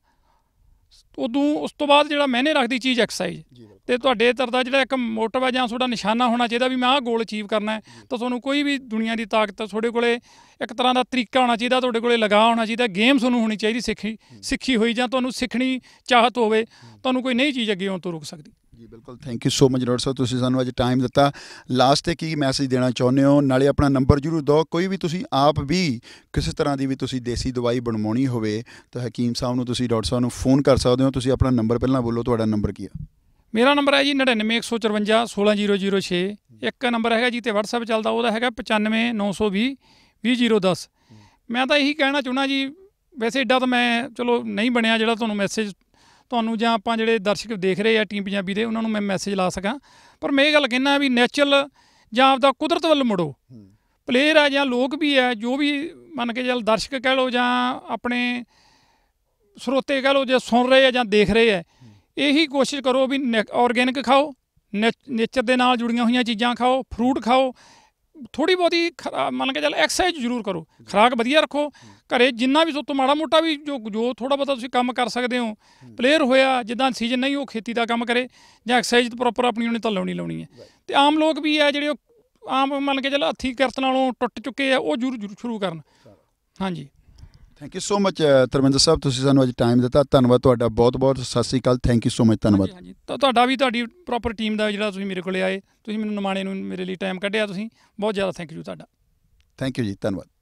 ਉਦੋਂ ਉਸ ਤੋਂ ਬਾਅਦ ਜਿਹੜਾ ਮੈਨੇ ਰੱਖਦੀ ਚੀਜ਼ ਐਕਸਰਸਾਈਜ਼ ਤੇ ਤੁਹਾਡੇ ਤਰ ਦਾ ਜਿਹੜਾ ਇੱਕ ਮੋਟਿਵ ਹੈ ਜਾਂ ਤੁਹਾਡਾ ਨਿਸ਼ਾਨਾ ਹੋਣਾ ਚਾਹੀਦਾ ਵੀ ਮੈਂ ਆਹ ਗੋਲ ਅਚੀਵ ਕਰਨਾ ਹੈ ਤਾਂ ਤੁਹਾਨੂੰ ਕੋਈ ਵੀ ਦੁਨੀਆ ਦੀ ਤਾਕਤ ਤੁਹਾਡੇ ਕੋਲੇ ਇੱਕ ਤਰ੍ਹਾਂ ਦਾ ਤਰੀਕਾ ਹੋਣਾ ਚਾਹੀਦਾ ਤੁਹਾਡੇ ਕੋਲੇ ਲਗਾ ਹੋਣਾ ਚਾਹੀਦਾ ਗੇਮ ਤੁਹਾਨੂੰ ਹੋਣੀ ਚਾਹੀਦੀ ਸਿੱਖੀ ਸਿੱਖੀ ਹੋਈ ਜਾਂ ਤੁਹਾਨੂੰ ਸਿੱਖਣੀ ਚਾਹਤ ਹੋਵੇ ਤੁਹਾਨੂੰ ਕੋਈ ਨਹੀਂ ਚੀਜ਼ ਅੱਗੇ ਆਉਣ ਤੋਂ ਰੋਕ ਸਕਦੀ ਜੀ ਬਿਲਕੁਲ thank you so much doctor ਸਾਹਿਬ ਤੁਸੀਂ ਸਾਨੂੰ ਅੱਜ ਟਾਈਮ ਦਿੱਤਾ ਲਾਸਟ ਤੇ ਕੀ ਮੈਸੇਜ ਦੇਣਾ ਚਾਹੁੰਦੇ ਹੋ ਨਾਲੇ ਆਪਣਾ ਨੰਬਰ ਜਰੂਰ ਦਿਓ ਕੋਈ ਵੀ ਤੁਸੀਂ ਆਪ ਵੀ ਕਿਸੇ ਤਰ੍ਹਾਂ ਦੀ ਵੀ ਤੁਸੀਂ ਦੇਸੀ ਦਵਾਈ ਬਣਵਾਉਣੀ ਹੋਵੇ ਤਾਂ ਹਕੀਮ ਸਾਹਿਬ ਨੂੰ ਤੁਸੀਂ ਡਾਕਟਰ ਸਾਹਿਬ ਨੂੰ ਫੋਨ ਕਰ ਸਕਦੇ ਹੋ ਤੁਸੀਂ ਆਪਣਾ ਨੰਬਰ ਪਹਿਲਾਂ ਬੋਲੋ ਤੁਹਾਡਾ ਨੰਬਰ ਕੀ ਆ ਮੇਰਾ ਨੰਬਰ ਹੈ ਜੀ 9915416006 ਇੱਕ ਨੰਬਰ ਹੈਗਾ ਜੀ ਤੇ WhatsApp ਚੱਲਦਾ ਉਹਦਾ ਹੈਗਾ 2010 ਮੈਂ ਤਾਂ ਇਹੀ ਕਹਿਣਾ ਚਾਹੁੰਦਾ ਜੀ ਵੈਸੇ ਏਡਾ ਤਾਂ ਮੈਂ ਚਲੋ ਨਹੀਂ ਬਣਿਆ ਜਿਹੜਾ ਤੁਹਾਨੂੰ ਮੈਸੇਜ ਤੁਹਾਨੂੰ ਜਾਂ ਆਪਾਂ ਜਿਹੜੇ ਦਰਸ਼ਕ ਦੇਖ ਰਹੇ ਆ ਟੀਮ ਪੰਜਾਬੀ ਦੇ ਉਹਨਾਂ ਨੂੰ ਮੈਂ ਮੈਸੇਜ ਲਾ ਸਕਾਂ ਪਰ ਮੈਂ ਇਹ ਗੱਲ ਕਹਿਣਾ ਵੀ ਨੇਚਰਲ ਜਾਂ ਆਪਦਾ ਕੁਦਰਤ ਵੱਲ ਮੁੜੋ ਪਲੇਅਰ ਆ ਜਾਂ ਲੋਕ ਵੀ ਆ ਜੋ ਵੀ ਮੰਨ ਕੇ ਚੱਲ ਦਰਸ਼ਕ ਕਹਿ ਲੋ ਜਾਂ ਆਪਣੇ ਸਰੋਤੇ ਕਹਿ ਲੋ ਜੇ ਸੁਣ ਰਹੇ ਆ ਜਾਂ ਦੇਖ ਰਹੇ ਆ ਇਹੀ ਕੋਸ਼ਿਸ਼ ਕਰੋ ਵੀ ਆਰਗੈਨਿਕ ਖਾਓ ਨੇਚਰ ਦੇ ਨਾਲ ਜੁੜੀਆਂ ਹੋਈਆਂ ਚੀਜ਼ਾਂ ਖਾਓ ਫਰੂਟ ਖਾਓ ਥੋੜੀ ਬਹੁਤੀ ਮੰਨ ਕੇ ਚੱਲ ਐਕਸਰਸਾਈਜ਼ ਜ਼ਰੂਰ ਕਰੋ ਖਰਾਕ ਵਧੀਆ ਰੱਖੋ ਘਰੇ ਜਿੰਨਾ ਵੀ ਤੁਹਾਨੂੰ ਮਾੜਾ ਮੋਟਾ ਵੀ ਜੋ ਜੋ ਥੋੜਾ ਬਤਾ ਤੁਸੀਂ ਕੰਮ ਕਰ ਸਕਦੇ ਹੋ ਪਲੇਅਰ ਹੋਇਆ ਜਿੱਦਾਂ ਸੀਜ਼ਨ ਨਹੀਂ ਉਹ ਖੇਤੀ ਦਾ ਕੰਮ ਕਰੇ ਜਾਂ ਐਕਸਰਸਾਈਜ਼ ਪ੍ਰੋਪਰ ਆਪਣੀ ਉਹਨੇ ਤਾਂ ਲਾਉਣੀ ਲਾਉਣੀ ਹੈ ਤੇ ਆਮ ਲੋਕ ਵੀ ਆ ਜਿਹੜੇ ਆਮ ਮੰਨ ਕੇ ਚੱਲ ਹੱਥੀ ਕਿਰਤ ਨਾਲੋਂ ਟੁੱਟ ਚੁੱਕੇ ਆ ਉਹ ਜ਼ਰੂਰ ਸ਼ੁਰੂ ਕਰਨ ਹਾਂਜੀ thank you so much Tarvinder ਸਾਹਿਬ ਤੁਸੀਂ ਸਾਨੂੰ ਅੱਜ ਟਾਈਮ ਦਿੱਤਾ ਧੰਨਵਾਦ ਤੁਹਾਡਾ ਬਹੁਤ-ਬਹੁਤ ਸਤਿ ਸ੍ਰੀ ਅਕਾਲ ਥੈਂਕ ਯੂ ਸੋ ਮਚ ਧੰਨਵਾਦ ਹਾਂਜੀ ਤਾਂ ਤੁਹਾਡਾ ਵੀ ਤੁਹਾਡੀ ਪ੍ਰੋਪਰ ਟੀਮ ਦਾ ਜਿਹੜਾ ਤੁਸੀਂ ਮੇਰੇ ਕੋਲੇ ਆਏ ਤੁਸੀਂ ਮੈਨੂੰ ਨਿਮਾਣੇ ਨੂੰ ਮੇਰੇ ਲਈ ਟਾਈਮ ਕੱਢਿਆ ਤੁਸੀਂ ਬਹੁਤ ਜ਼ਿਆਦਾ ਥੈਂਕ ਯੂ ਤੁਹਾਡਾ ਥੈਂਕ ਯੂ ਜੀ ਧੰਨਵਾਦ